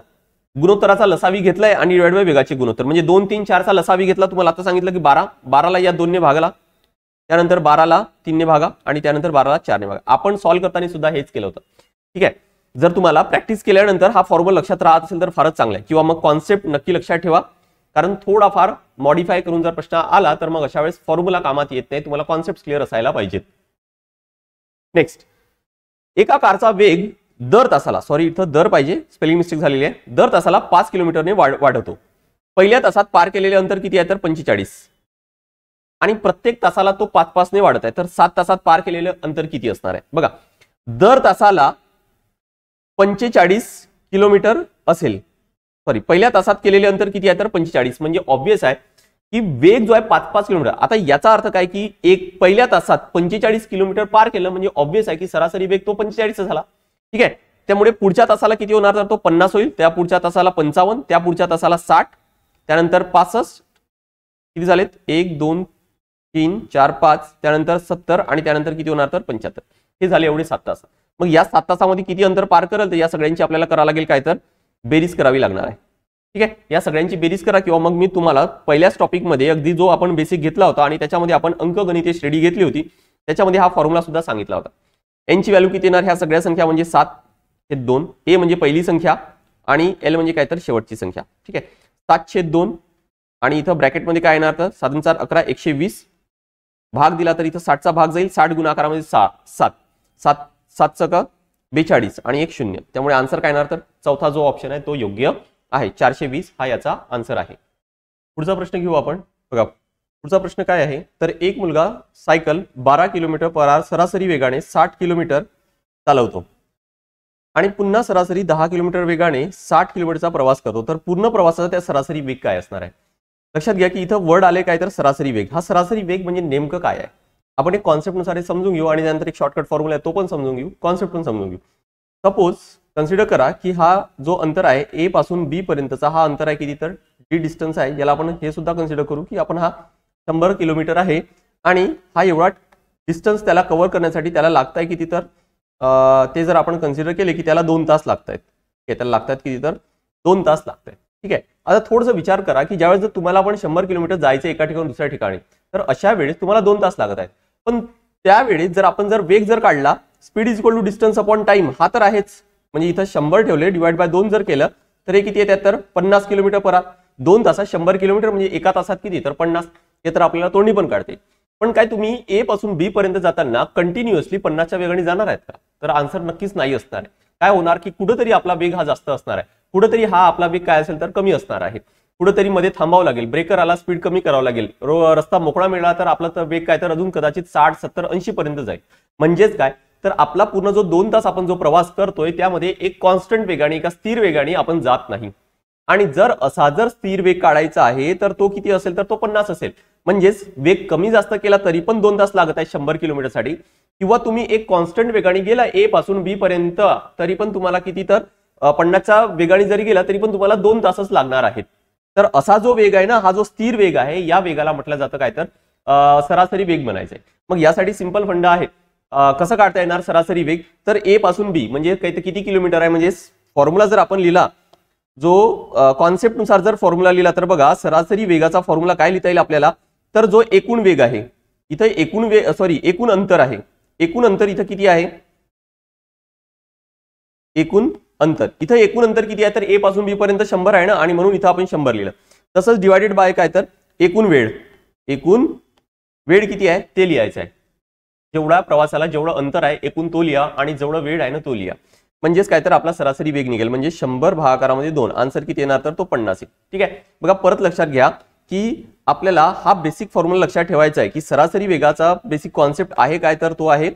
गुणोत्तराचा लसावी घेतलाय आणि डिवाइड बाय वेगाचे गुणोत्तर म्हणजे दोन तीन चारचा लसावी घेतला तुम्हाला आता सांगितलं की बारा बाराला या दोनने भागला त्यानंतर बाराला तीनने भागा आणि त्यानंतर बाराला चारने भागा आपण सॉल्व्ह करताना सुद्धा हेच केलं होतं ठीक आहे जर तुम्हाला प्रॅक्टिस केल्यानंतर हा फॉर्म्युला लक्षात राहत असेल तर फारच चांगला आहे किंवा मग कॉन्सेप्ट नक्की लक्षात ठेवा कारण थोडाफार मॉडिफाय करून जर प्रश्न आला तर मग अशा वेळेस फॉर्म्युला कामात येत नाही तुम्हाला कॉन्सेप्ट क्लिअर असायला पाहिजेत नेक्स्ट एका कारचा वेग दर तासाला सॉरी इथं दर पाहिजे स्पेलिंग मिस्टेक झालेली आहे दर तासाला पाच किलोमीटरने वाढवतो पहिल्या तासात पार केलेले अंतर किती आहे तर पंचेचाळीस आणि प्रत्येक तासाला तो पाच पाचने वाढत आहे तर सात तासात पार केलेलं अंतर किती असणार आहे बघा दर तासाला पंचेचाळीस किलोमीटर असेल सॉरी पहिल्या तासात केलेले अंतर किती आहे तर पंचेचाळीस म्हणजे ऑबवियस आहे की वेग जो आहे पाच पाच किलोमीटर आता याचा अर्थ काय की एक पहिल्या तासात पंचेचाळीस किलोमीटर पार केलं म्हणजे ऑब्विस आहे की सरासरी वेग तो पंचेचाळीस झाला ठीक आहे त्यामुळे पुढच्या तासाला किती होणार तर तो पन्नास होईल त्या पुढच्या तासाला पंचावन्न त्या पुढच्या तासाला साठ त्यानंतर पासष्ट किती झालेत एक दोन तीन चार पाच त्यानंतर सत्तर आणि त्यानंतर किती होणार तर पंच्याहत्तर हे झाले एवढे सात तासात मग या सात तासामध्ये किती अंतर पार करेल तर या सगळ्यांची आपल्याला करावं लागेल काय तर बेरीज करावी लागणार आहे ठीक आहे या सगळ्यांची बेरीज करा किंवा मग मी तुम्हाला पहिल्याच टॉपिकमध्ये अगदी जो आपण बेसिक घेतला होता आणि त्याच्यामध्ये आपण गणित श्रेणी घेतली होती त्याच्यामध्ये हा फॉर्म्युला सुद्धा सांगितला होता एनची व्हॅल्यू किती येणार ह्या सगळ्या संख्या म्हणजे सात छेद दोन ए म्हणजे पहिली संख्या आणि एल म्हणजे काय तर शेवटची संख्या ठीक आहे सात छेद दोन आणि इथं ब्रॅकेटमध्ये काय येणार तर साधन चार अकरा एकशे वीस भाग दिला तर इथं साठचा भाग जाईल साठ गुणाकारामध्ये सहा सात सात सात सका बेचाळीस आणि एक शून्य त्यामुळे आन्सर काय येणार तर चौथा जो ऑप्शन आहे तो योग्य आहे चारशे वीस हा याचा आन्सर आहे पुढचा प्रश्न घेऊ आपण बघा पुढचा प्रश्न काय आहे तर एक मुलगा सायकल बारा किलोमीटर पर आर सरासरी वेगाने साठ किलोमीटर चालवतो आणि पुन्हा सरासरी दहा किलोमीटर वेगाने साठ किलोमीटरचा प्रवास करतो तर पूर्ण प्रवासाचा त्या सरासरी वेग काय असणार आहे लक्षात घ्या की इथं वर्ड आले काय तर सरासरी वेग हा सरासरी वेग म्हणजे नेमकं काय आहे आपण एक कॉन्सेप्टनुसार हे समजून घेऊ आणि नंतर एक शॉर्टकट फॉर्म्युला आहे तो पण समजून घेऊ कॉन्सेप्ट पण समजून घेऊ सपोज कन्सिडर करा की हा जो अंतर आहे ए पासून बी पर्यंतचा हा अंतर आहे किती तर डी डिस्टन्स आहे ज्याला आपण हे सुद्धा कन्सिडर करू की आपण हा शंभर किलोमीटर आहे आणि हा एवढा डिस्टन्स त्याला कव्हर करण्यासाठी त्याला लागत आहे किती तर ते जर आपण कन्सिडर केले की त्याला दोन तास लागत आहेत हे त्याला लागतात किती तर दोन तास लागत आहेत ठीक आहे आता थोडंसं विचार करा की ज्यावेळेस जर तुम्हाला आपण शंभर किलोमीटर जायचं एका ठिकाणी दुसऱ्या ठिकाणी तर अशा वेळेस तुम्हाला दोन तास लागत आहेत पण त्यावेळी जर आपण जर वेग जर काढला speed is equal to distance upon time हा तर आहेच म्हणजे इथं शंभर ठेवले डिवाइड बाय दोन जर केलं तर हे किती येतात तर पन्नास किलोमीटर परा दोन तासात शंभर किलोमीटर म्हणजे एका तासात किती तर पन्नास हे तर आपल्याला तोंडी पण काढते पण काय तुम्ही ए पासून बी पर्यंत जाताना कंटिन्युअसली पन्नासच्या वेगाने जाणार आहेत का तर आन्सर नक्कीच नाही असणार आहे काय होणार की कुठंतरी आपला वेग हा जास्त असणार आहे कुठंतरी हा आपला वेग काय असेल तर कमी असणार आहे कुठेतरी मध्ये थांबावं लागेल ब्रेकर आला स्पीड कमी करावं लागेल रस्ता मोकळा मिळाला तर आपला तर वेग काय तर अजून कदाचित साठ सत्तर ऐंशी पर्यंत जाईल म्हणजेच काय तर आपला पूर्ण जो दोन तास आपण जो प्रवास करतोय त्यामध्ये एक कॉन्स्टंट वेगाने एका स्थिर वेगाने आपण जात नाही आणि जर असा जर स्थिर वेग काढायचा आहे तर तो किती असेल तर तो पन्नास असेल म्हणजेच वेग कमी जास्त केला तरी पण दोन तास लागत आहे शंभर किलोमीटरसाठी किंवा तुम्ही एक कॉन्स्टंट वेगाने गेला ए पासून बी पर्यंत तरी पण तुम्हाला किती तर पन्नासच्या वेगाने जरी गेला तरी पण तुम्हाला दोन तासच लागणार आहेत तर असा जो वेग आहे ना हा जो स्थिर वेग आहे या वेगाला म्हटलं जातं काय तर सरासरी वेग म्हणायचा आहे मग यासाठी सिंपल फंड आहे कसं काढता येणार सरासरी वेग तर ए पासून बी म्हणजे काही किती किलोमीटर आहे म्हणजे फॉर्म्युला जर आपण लिहिला जो कॉन्सेप्टनुसार जर फॉर्म्युला लिहिला तर बघा सरासरी वेगाचा फॉर्म्युला काय लिहिता येईल आपल्याला तर जो एकूण वेग आहे इथं एकूण वेग सॉरी एकूण अंतर आहे एकूण अंतर इथं किती आहे एकूण अंतर इथं एकूण अंतर किती आहे तर ए पासून बी पर्यंत शंभर आहे ना आणि म्हणून इथं आपण शंभर लिहिलं तसंच डिवायडेड बाय काय तर एकूण वेळ एकूण वेळ किती आहे ते लिहायचं आहे जेवढा प्रवासाला जेवढं अंतर आहे एकूण तो लिहा आणि जेवढं वेळ आहे ना तो लिहा म्हणजेच काय तर आपला सरासरी वेग निघेल म्हणजे शंभर भागाकारामध्ये दोन आन्सर किती येणार तर तो पन्नास एक ठीक आहे बघा परत लक्षात घ्या की आपल्याला हा बेसिक फॉर्म्युला लक्षात ठेवायचा आहे की सरासरी वेगाचा बेसिक कॉन्सेप्ट आहे काय तर तो आहे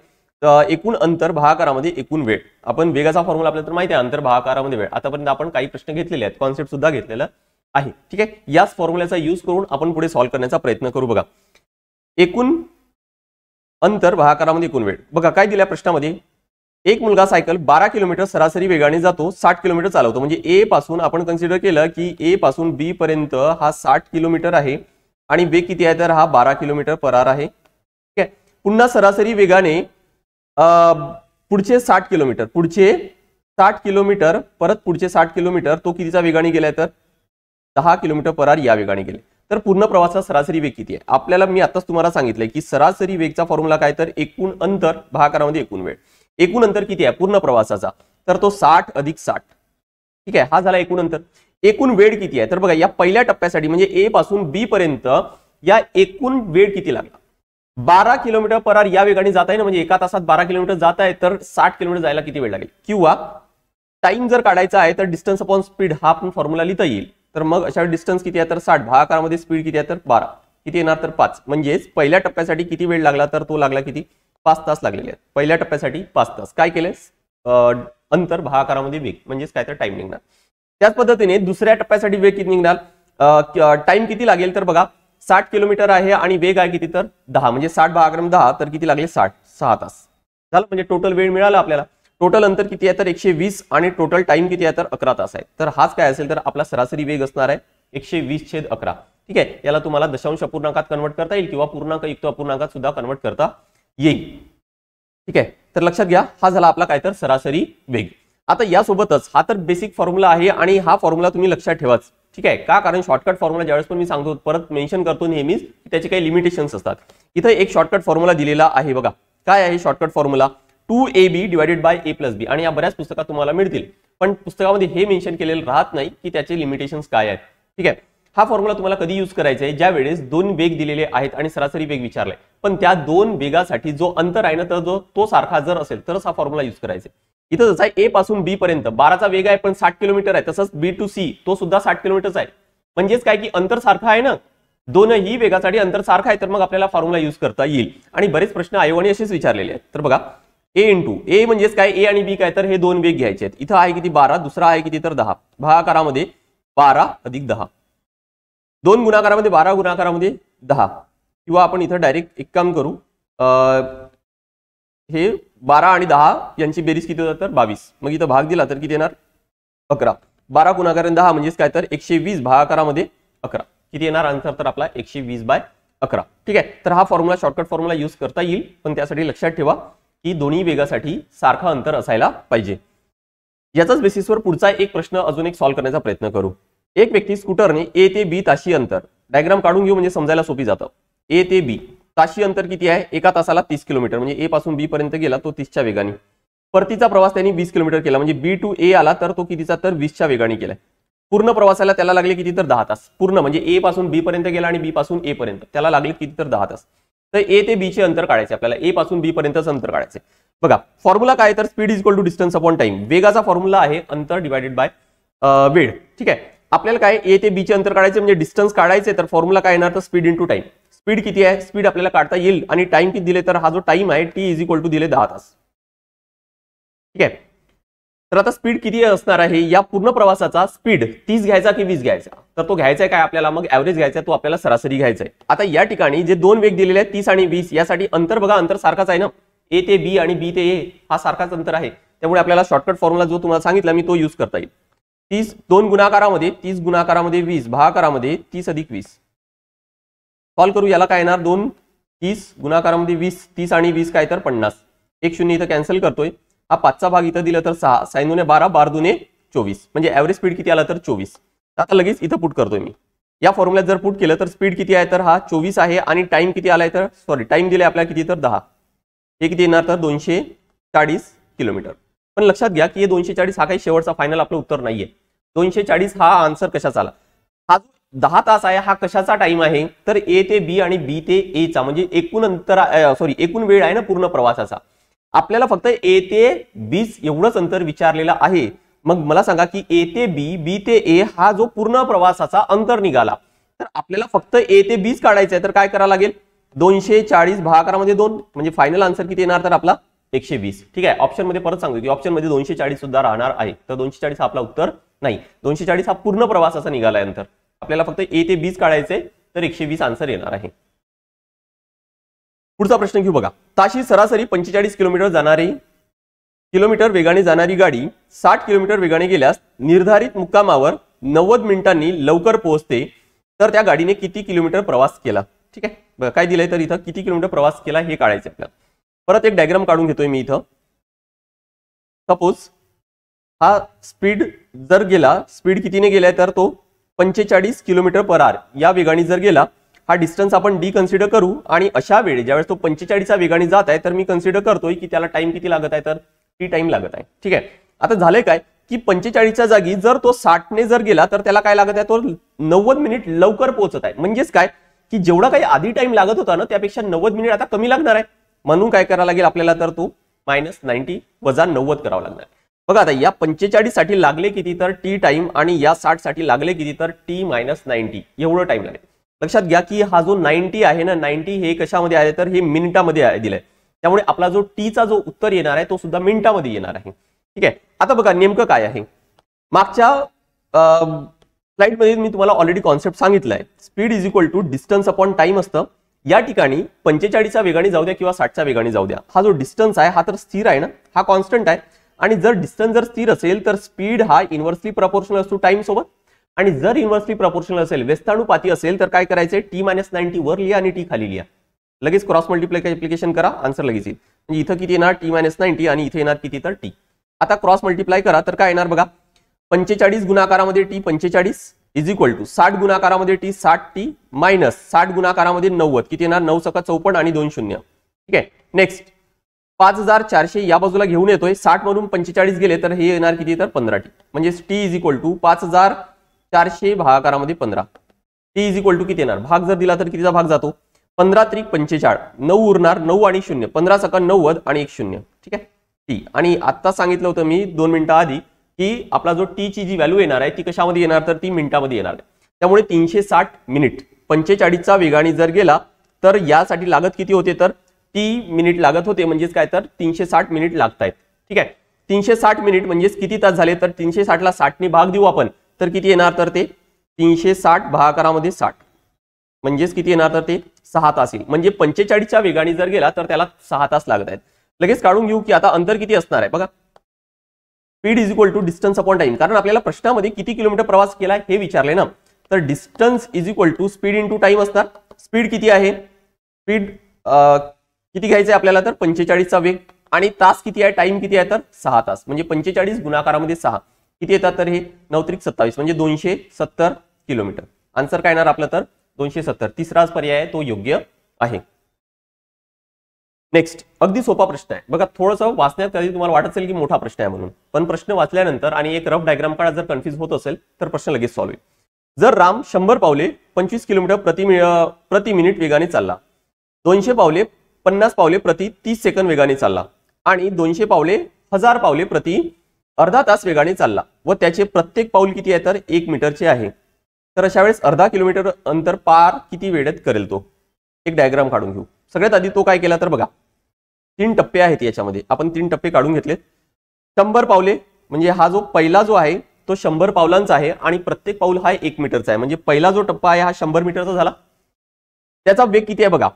एकूण अंतर भहाकारामध्ये एकूण वेळ आपण वेगाचा फॉर्म्युला आपल्याला तर माहिती आहे अंतर भहाकारामध्ये वेळ आतापर्यंत आपण काही प्रश्न घेतलेले आहेत कॉन्सेप्ट सुद्धा घेतलेला आहे ठीक आहे याच फॉर्म्युल्याचा यूज करून आपण पुढे सॉल्व्ह करण्याचा प्रयत्न करू बघा एकूण अंतर भहाकारामध्ये एकूण वेळ बघा काय दिल्या प्रश्नामध्ये एक मुलगा सायकल बारा किलोमीटर सरासरी वेगाने जातो साठ किलोमीटर चालवतो म्हणजे ए पासून आपण कन्सिडर केलं की ए पासून बी पर्यंत हा साठ किलोमीटर आहे आणि वेग किती आहे तर हा बारा किलोमीटर परार आहे ठीक आहे पुन्हा सरासरी वेगाने पुढचे साठ किलोमीटर पुढचे साठ किलोमीटर परत पुढचे साठ किलोमीटर तो कितीचा वेगाने गेलाय तर दहा किलोमीटर परार या वेगाने गेले तर पूर्ण प्रवासाचा सरासरी वेग किती आहे आपल्याला मी आताच तुम्हाला सांगितलंय की सरासरी वेगचा फॉर्म्युला काय तर एकूण अंतर भागाकारामध्ये एकूण वेळ एकूण अंतर किती आहे पूर्ण प्रवासाचा तर तो साठ अधिक साठ ठीक आहे हा झाला एकूण अंतर एकूण वेळ किती आहे तर बघा या पहिल्या टप्प्यासाठी म्हणजे ए पासून बी पर्यंत या एकूण वेळ किती लागला बारा किलोमीटर पर आर या वेगाने जात आहे ना म्हणजे एका तासात बारा किलोमीटर जात आहे तर साठ किलोमीटर जायला किती वेळ लागेल किंवा टाइम जर काढायचा आहे तर डिस्टन्स अपॉन स्पीड हा आपण फॉर्म्युला लिहिता येईल तर मग अशा डिस्टन्स किती आहे तर साठ भागाकारामध्ये स्पीड किती आहे तर बारा किती येणार तर पाच म्हणजेच पहिल्या टप्प्यासाठी किती वेळ लागला तर तो लागला किती पाच तास लागलेले आहेत पहिल्या टप्प्यासाठी पाच तास काय केलेस अंतर भागाकारामध्ये वेग म्हणजेच काय तर टाइम निघणार त्याच पद्धतीने दुसऱ्या टप्प्यासाठी वेग किती निघणार टाइम किती लागेल तर बघा साठ किलोमीटर आहे आणि वेग आहे किती तर दहा म्हणजे साठ भाग्रम म्हणजे दहा तर किती लागले साठ सहा तास झालं म्हणजे टोटल वेळ मिळाला आपल्याला टोटल अंतर किती आहे तर एकशे वीस आणि टोटल टाइम किती आहे तर अकरा तास आहे तर हाच काय असेल तर आपला सरासरी वेग असणार आहे एकशे वीस छेद अकरा ठीक आहे याला तुम्हाला दशांश अपूर्णांकात कन्वर्ट करता येईल किंवा पूर्णांक युक्त अपूर्णांकात सुद्धा कन्वर्ट करता येईल ठीक आहे तर लक्षात घ्या हा झाला आपला काय तर सरासरी वेग आता यासोबतच हा तर बेसिक फॉर्म्युला आहे आणि हा फॉर्म्युला तुम्ही लक्षात ठेवाच ठीक आहे का कारण शॉर्टकट फॉर्म्युला ज्यावेळेस पण मी सांगतो परत मेन्शन करतो नेहमीच त्याचे काही लिमिटेशन्स असतात इथं एक शॉर्टकट फॉर्म्युला दिलेला आहे बघा काय आहे shortcut formula two A B divided by A plus B आणि या बऱ्याच पुस्तकात तुम्हाला मिळतील पण पुस्तकामध्ये हे मेन्शन केलेलं राहत नाही की त्याचे लिमिटेशन्स काय आहेत ठीक आहे हा फॉर्म्युला तुम्हाला कधी यूज करायचा आहे ज्या वेळेस दोन वेग दिलेले आहेत आणि सरासरी वेग विचारलाय पण त्या दोन वेगासाठी जो अंतर आहे ना तर जो तो सारखा जर असेल तरच हा फॉर्म्युला यूज करायचा इथं जसा आहे ए पासून बी पर्यंत बाराचा वेग आहे पण साठ किलोमीटर आहे तसंच बी टू सी तो सुद्धा साठ किलोमीटर आहे म्हणजेच काय की अंतर सारखा आहे ना दोनही वेगासाठी अंतर सारखा आहे तर मग आपल्याला फॉर्म्युला युज करता येईल आणि बरेच प्रश्न आयोगाने असेच विचारलेले आहेत तर बघा ए इंटू ए म्हणजेच काय ए आणि बी काय तर हे दोन वेग घ्यायचे आहेत इथं आहे किती बारा दुसरा आहे किती तर दहा भागाकारामध्ये बारा अधिक दहा दोन गुणाकारामध्ये बारा गुणाकारामध्ये दहा किंवा आपण इथं डायरेक्ट एक काम करू हे बारा आणि दहा यांची बेरीज किती होतात तर बावीस मग इथं भाग दिला तर किती येणार अकरा बारा गुणाकारण दहा म्हणजेच काय तर एकशे वीस भागाकारामध्ये अकरा किती येणार आन्सर तर आपला एकशे वीस बाय अकरा ठीक आहे तर हा फॉर्म्युला शॉर्टकट फॉर्म्युला यूज करता येईल पण त्यासाठी लक्षात ठेवा की दोन्ही वेगासाठी सारखा अंतर असायला पाहिजे याचाच बेसिसवर पुढचा एक प्रश्न अजून एक सॉल्व्ह करण्याचा प्रयत्न करू एक व्यक्ती स्कूटरने ए ते बी ताशी अंतर डायग्राम काढून घेऊ म्हणजे समजायला सोपी जातं ए ते बी ताशी अंतर किती आहे एका तासाला तीस किलोमीटर म्हणजे ए पासून बी पर्यंत गेला तो तीसच्या वेगाने परतीचा प्रवास त्यांनी वीस किलोमीटर केला म्हणजे बी टू ए आला तर तो कितीचा तर वीसच्या वेगाने केला पूर्ण प्रवासाला त्याला लागले किती तर दहा तास पूर्ण म्हणजे ए पासून बी पर्यंत गेला आणि बी पासून ए पर्यंत त्याला लागले किती तर दहा तास तर ए ते बीचे अंतर काढायचे आपल्याला ए पासून बी पर्यंतच अंतर काढायचे बघा फॉर्म्युला काय तर speed is equal to distance upon time वेगाचा फॉर्म्युला आहे अंतर डिवायडेड बाय वेळ ठीक आहे आपल्याला काय ए ते बीचे अंतर काढायचे म्हणजे डिस्टन्स काढायचे तर फॉर्म्युला काय येणार तर स्पीड टू टाइम स्पीड किती आहे स्पीड आपल्याला काढता येईल आणि टाइम किती दिले तर हा जो टाइम आहे टी इज इक्वल टू दिले दहा तास ठीक आहे तर आता स्पीड किती असणार आहे या पूर्ण प्रवासाचा स्पीड तीस घ्यायचा की वीस घ्यायचा तर तो घ्यायचा आहे काय आपल्याला मग ऍव्हरेज घ्यायचा तो आपल्याला सरासरी घ्यायचा आहे आता या ठिकाणी जे दोन वेग दिलेले आहेत तीस आणि वीस यासाठी अंतर बघा अंतर सारखाच आहे ना ए ते बी आणि बी ते ए हा सारखाच अंतर आहे त्यामुळे आपल्याला शॉर्टकट फॉर्म्युला जो तुम्हाला सांगितला मी तो यूज करता येईल तीस दोन गुणाकारामध्ये तीस गुणाकारामध्ये वीस भागाकारामध्ये तीस अधिक वीस कॉल करू याला काय येणार दोन तीस गुणाकारामध्ये वीस तीस आणि वीस काय तर पन्नास एक शून्य इथं कॅन्सल करतोय हा पाचचा भाग इथं दिला तर सहा सायनोने बारा बार दुने चोवीस म्हणजे ॲव्हरेज स्पीड किती आला तर चोवीस आता लगेच इथं पुट करतोय मी या फॉर्म्युल्यात जर पुट केलं तर स्पीड किती आहे तर हा चोवीस आहे आणि टाइम किती आलाय तर सॉरी टाइम दिलाय आपल्याला किती तर दहा हे किती येणार तर दोनशे चाळीस किलोमीटर पण लक्षात घ्या की हे दोनशे चाळीस हा काही शेवटचा फायनल आपलं उत्तर नाहीये दोनशे चाळीस हा आन्सर कशाचा आला हा जो दहा तास आहे हा कशाचा टाइम आहे तर ए ते बी आणि बी ते ए चा म्हणजे एकूण अंतर सॉरी एकूण वेळ आहे ना पूर्ण प्रवासाचा आपल्याला फक्त ए ते बीच एवढंच अंतर विचारलेलं आहे मग मला सांगा की ए ते बी बी ते ए हा जो पूर्ण प्रवासाचा अंतर निघाला तर आपल्याला फक्त ए ते बीच काढायचं आहे तर काय करावं लागेल दोनशे चाळीस भागाकारामध्ये दोन म्हणजे फायनल आन्सर किती येणार तर आपला एकशे वीस ठीक आहे ऑप्शनमध्ये परत सांगतो की मध्ये दोनशे चाळीस सुद्धा राहणार आहे तर दोनशे चाळीस आपला उत्तर नाही दोनशे चाळीस हा पूर्ण प्रवासाचा निघाला अंतर आपल्याला फक्त ए ते बीच काढायचे तर एकशे वीस आन्सर येणार आहे पुढचा प्रश्न घेऊ बघा ताशी सरासरी पंचेचाळीस किलोमीटर जाणारी किलोमीटर वेगाने जाणारी गाडी साठ किलोमीटर वेगाने गेल्यास निर्धारित मुक्कामावर नव्वद मिनिटांनी लवकर पोहोचते तर त्या गाडीने किती किलोमीटर प्रवास केला ठीक आहे काय दिलंय तर इथं किती किलोमीटर प्रवास केला हे काढायचं आपल्याला परत एक डायग्राम काढून घेतोय मी इथं सपोज हा स्पीड जर गेला स्पीड कितीने गेलाय तर तो पंचेचाळीस किलोमीटर पर आर या वेगाने जर गेला हा डिस्टन्स आपण डी कन्सिडर करू आणि अशा वेळी ज्यावेळेस तो पंचेचाळीसच्या वेगाने जात आहे तर मी कन्सिडर करतोय की त्याला टाइम किती लागत आहे तर टी टाइम लागत आहे ठीक आहे आता झालंय काय की पंचेचाळीसच्या जागी जर तो साठने जर गेला तर त्याला काय लागत आहे तो नव्वद मिनिट लवकर पोहोचत आहे म्हणजेच काय की जेवढा काही आधी टाइम लागत होता ना त्यापेक्षा नव्वद मिनिट आता कमी लागणार आहे म्हणून काय करावं लागेल आपल्याला तर तो मायनस नाईन्टी वजा नव्वद करावा लागणार बघा आता या पंचेचाळीस साठी लागले किती तर टी टाइम आणि या साठ साठी लागले किती तर टी मायनस नाईन्टी एवढं टाइम लागेल लक्षात घ्या की हा जो नाईन्टी आहे ना नाईन्टी हे कशामध्ये आहे तर हे मिनिटामध्ये दिलंय त्यामुळे आपला जो टीचा जो उत्तर येणार आहे तो सुद्धा मिनिटामध्ये येणार आहे ठीक आहे आता बघा नेमकं काय आहे मागच्या मध्ये मी तुम्हाला ऑलरेडी कॉन्सेप्ट सांगितलंय speed is equal to distance upon time असतं या ठिकाणी पंचेचाळीसच्या वेगाने जाऊ द्या किंवा साठच्या वेगाने जाऊ द्या हा जो डिस्टन्स आहे हा तर स्थिर आहे ना हा कॉन्स्टंट आहे आणि जर डिस्टन्स जर स्थिर असेल तर स्पीड हा इन्व्हर्सली प्रपोर्शनल असतो टाइम सोबत आणि जर इन्व्हर्सली प्रपोर्शनल असेल व्यस्तानुपाती असेल तर काय करायचे टी मायनस नाईन्टी वर लिहा आणि टी खाली लिहा लगेच क्रॉस मल्टिप्लाय एप्लिकेशन करा आन्सर लगेच येईल म्हणजे इथं किती येणार टी मायनस नाईन्टी आणि इथे येणार किती तर टी आता क्रॉस मल्टिप्लाय करा तर काय येणार बघा पंचेचाळीस गुणाकारामध्ये टी पंचेचाळीस इज इक्वल टू साठ गुणाकारामध्ये टी साठ टी मायनस साठ गुणाकारामध्ये नव्वद किती येणार नऊ सका चौपन्न आणि दोन शून्य ठीक आहे नेक्स्ट पाच हजार चारशे या बाजूला घेऊन येतोय साठ मधून पंचेचाळीस गेले तर हे येणार किती तर पंधरा टी म्हणजे टी इज इक्वल टू पाच हजार चारशे भागाकारामध्ये पंधरा टी इज इक्वल टू किती येणार भाग जर दिला तर कितीचा भाग जातो पंधरा त्रिक पंचेचाळ नऊ उरणार नऊ आणि शून्य पंधरा सकाळ नव्वद आणि एक शून्य ठीक आहे टी आणि आत्ता सांगितलं होतं मी दोन मिनिटं आधी की आपला जो टीची जी व्हॅल्यू येणार आहे ती कशामध्ये येणार तर ती मिनिटामध्ये येणार आहे त्यामुळे तीनशे साठ मिनिट पंचेचाळीसचा वेगाने जर गेला तर यासाठी लागत किती होते तर ती मिनिट लागत होते म्हणजेच काय तर तीनशे साठ मिनिट लागत आहेत ठीक आहे तीनशे साठ मिनिट म्हणजेच किती तास झाले तर तीनशे साठला साठने भाग देऊ आपण तर किती येणार तर ते तीनशे साठ भागाकारामध्ये साठ म्हणजेच किती येणार तर ते सहा तास येईल म्हणजे पंचेचाळीसच्या वेगाने जर गेला तर त्याला सहा तास लागत आहेत लगेच काढून घेऊ की आता अंतर किती असणार आहे बघा speed is equal to distance upon time कारण आपल्याला प्रश्नामध्ये किती किलोमीटर प्रवास केला हे विचारले ना तर distance is equal to speed to time असणार स्पीड किती आहे स्पीड किती घ्यायचं आहे आपल्याला तर पंचेचाळीसचा वेग आणि तास किती आहे टाइम किती आहे तर सहा तास म्हणजे पंचेचाळीस गुणाकारामध्ये सहा किती येतात तर हे नऊ सत्तावीस म्हणजे दोनशे सत्तर किलोमीटर आन्सर काय येणार आपलं तर दोनशे सत्तर तिसरा पर्याय तो योग्य आहे नेक्स्ट अगदी सोपा प्रश्न आहे बघा थोडंसं वाचण्यात कधी तुम्हाला वाटत असेल की मोठा प्रश्न आहे म्हणून पण प्रश्न वाचल्यानंतर आणि एक रफ डायग्राम काढा जर कन्फ्यूज होत असेल तर प्रश्न लगेच सॉल्व्ह होईल जर राम शंभर पावले पंचवीस किलोमीटर प्रति प्रति मिनिट वेगाने चालला दोनशे पावले पन्नास पावले प्रति तीस सेकंद वेगाने चालला आणि दोनशे पावले हजार पावले प्रति अर्धा तास वेगाने चालला व त्याचे प्रत्येक पाऊल किती आहे तर एक मीटरचे आहे तर अशा वेळेस अर्धा किलोमीटर अंतर पार किती वेळेत करेल तो एक डायग्राम काढून घेऊ सगळ्यात आधी तो काय केला तर बघा तीन टप्पे आहेत याच्यामध्ये आपण तीन टप्पे काढून घेतले शंभर पावले म्हणजे हा जो पहिला जो आहे तो शंभर पावलांचा आहे आणि प्रत्येक पाऊल हा एक मीटरचा आहे म्हणजे पहिला जो टप्पा आहे हा शंभर मीटरचा झाला त्याचा वेग किती आहे बघा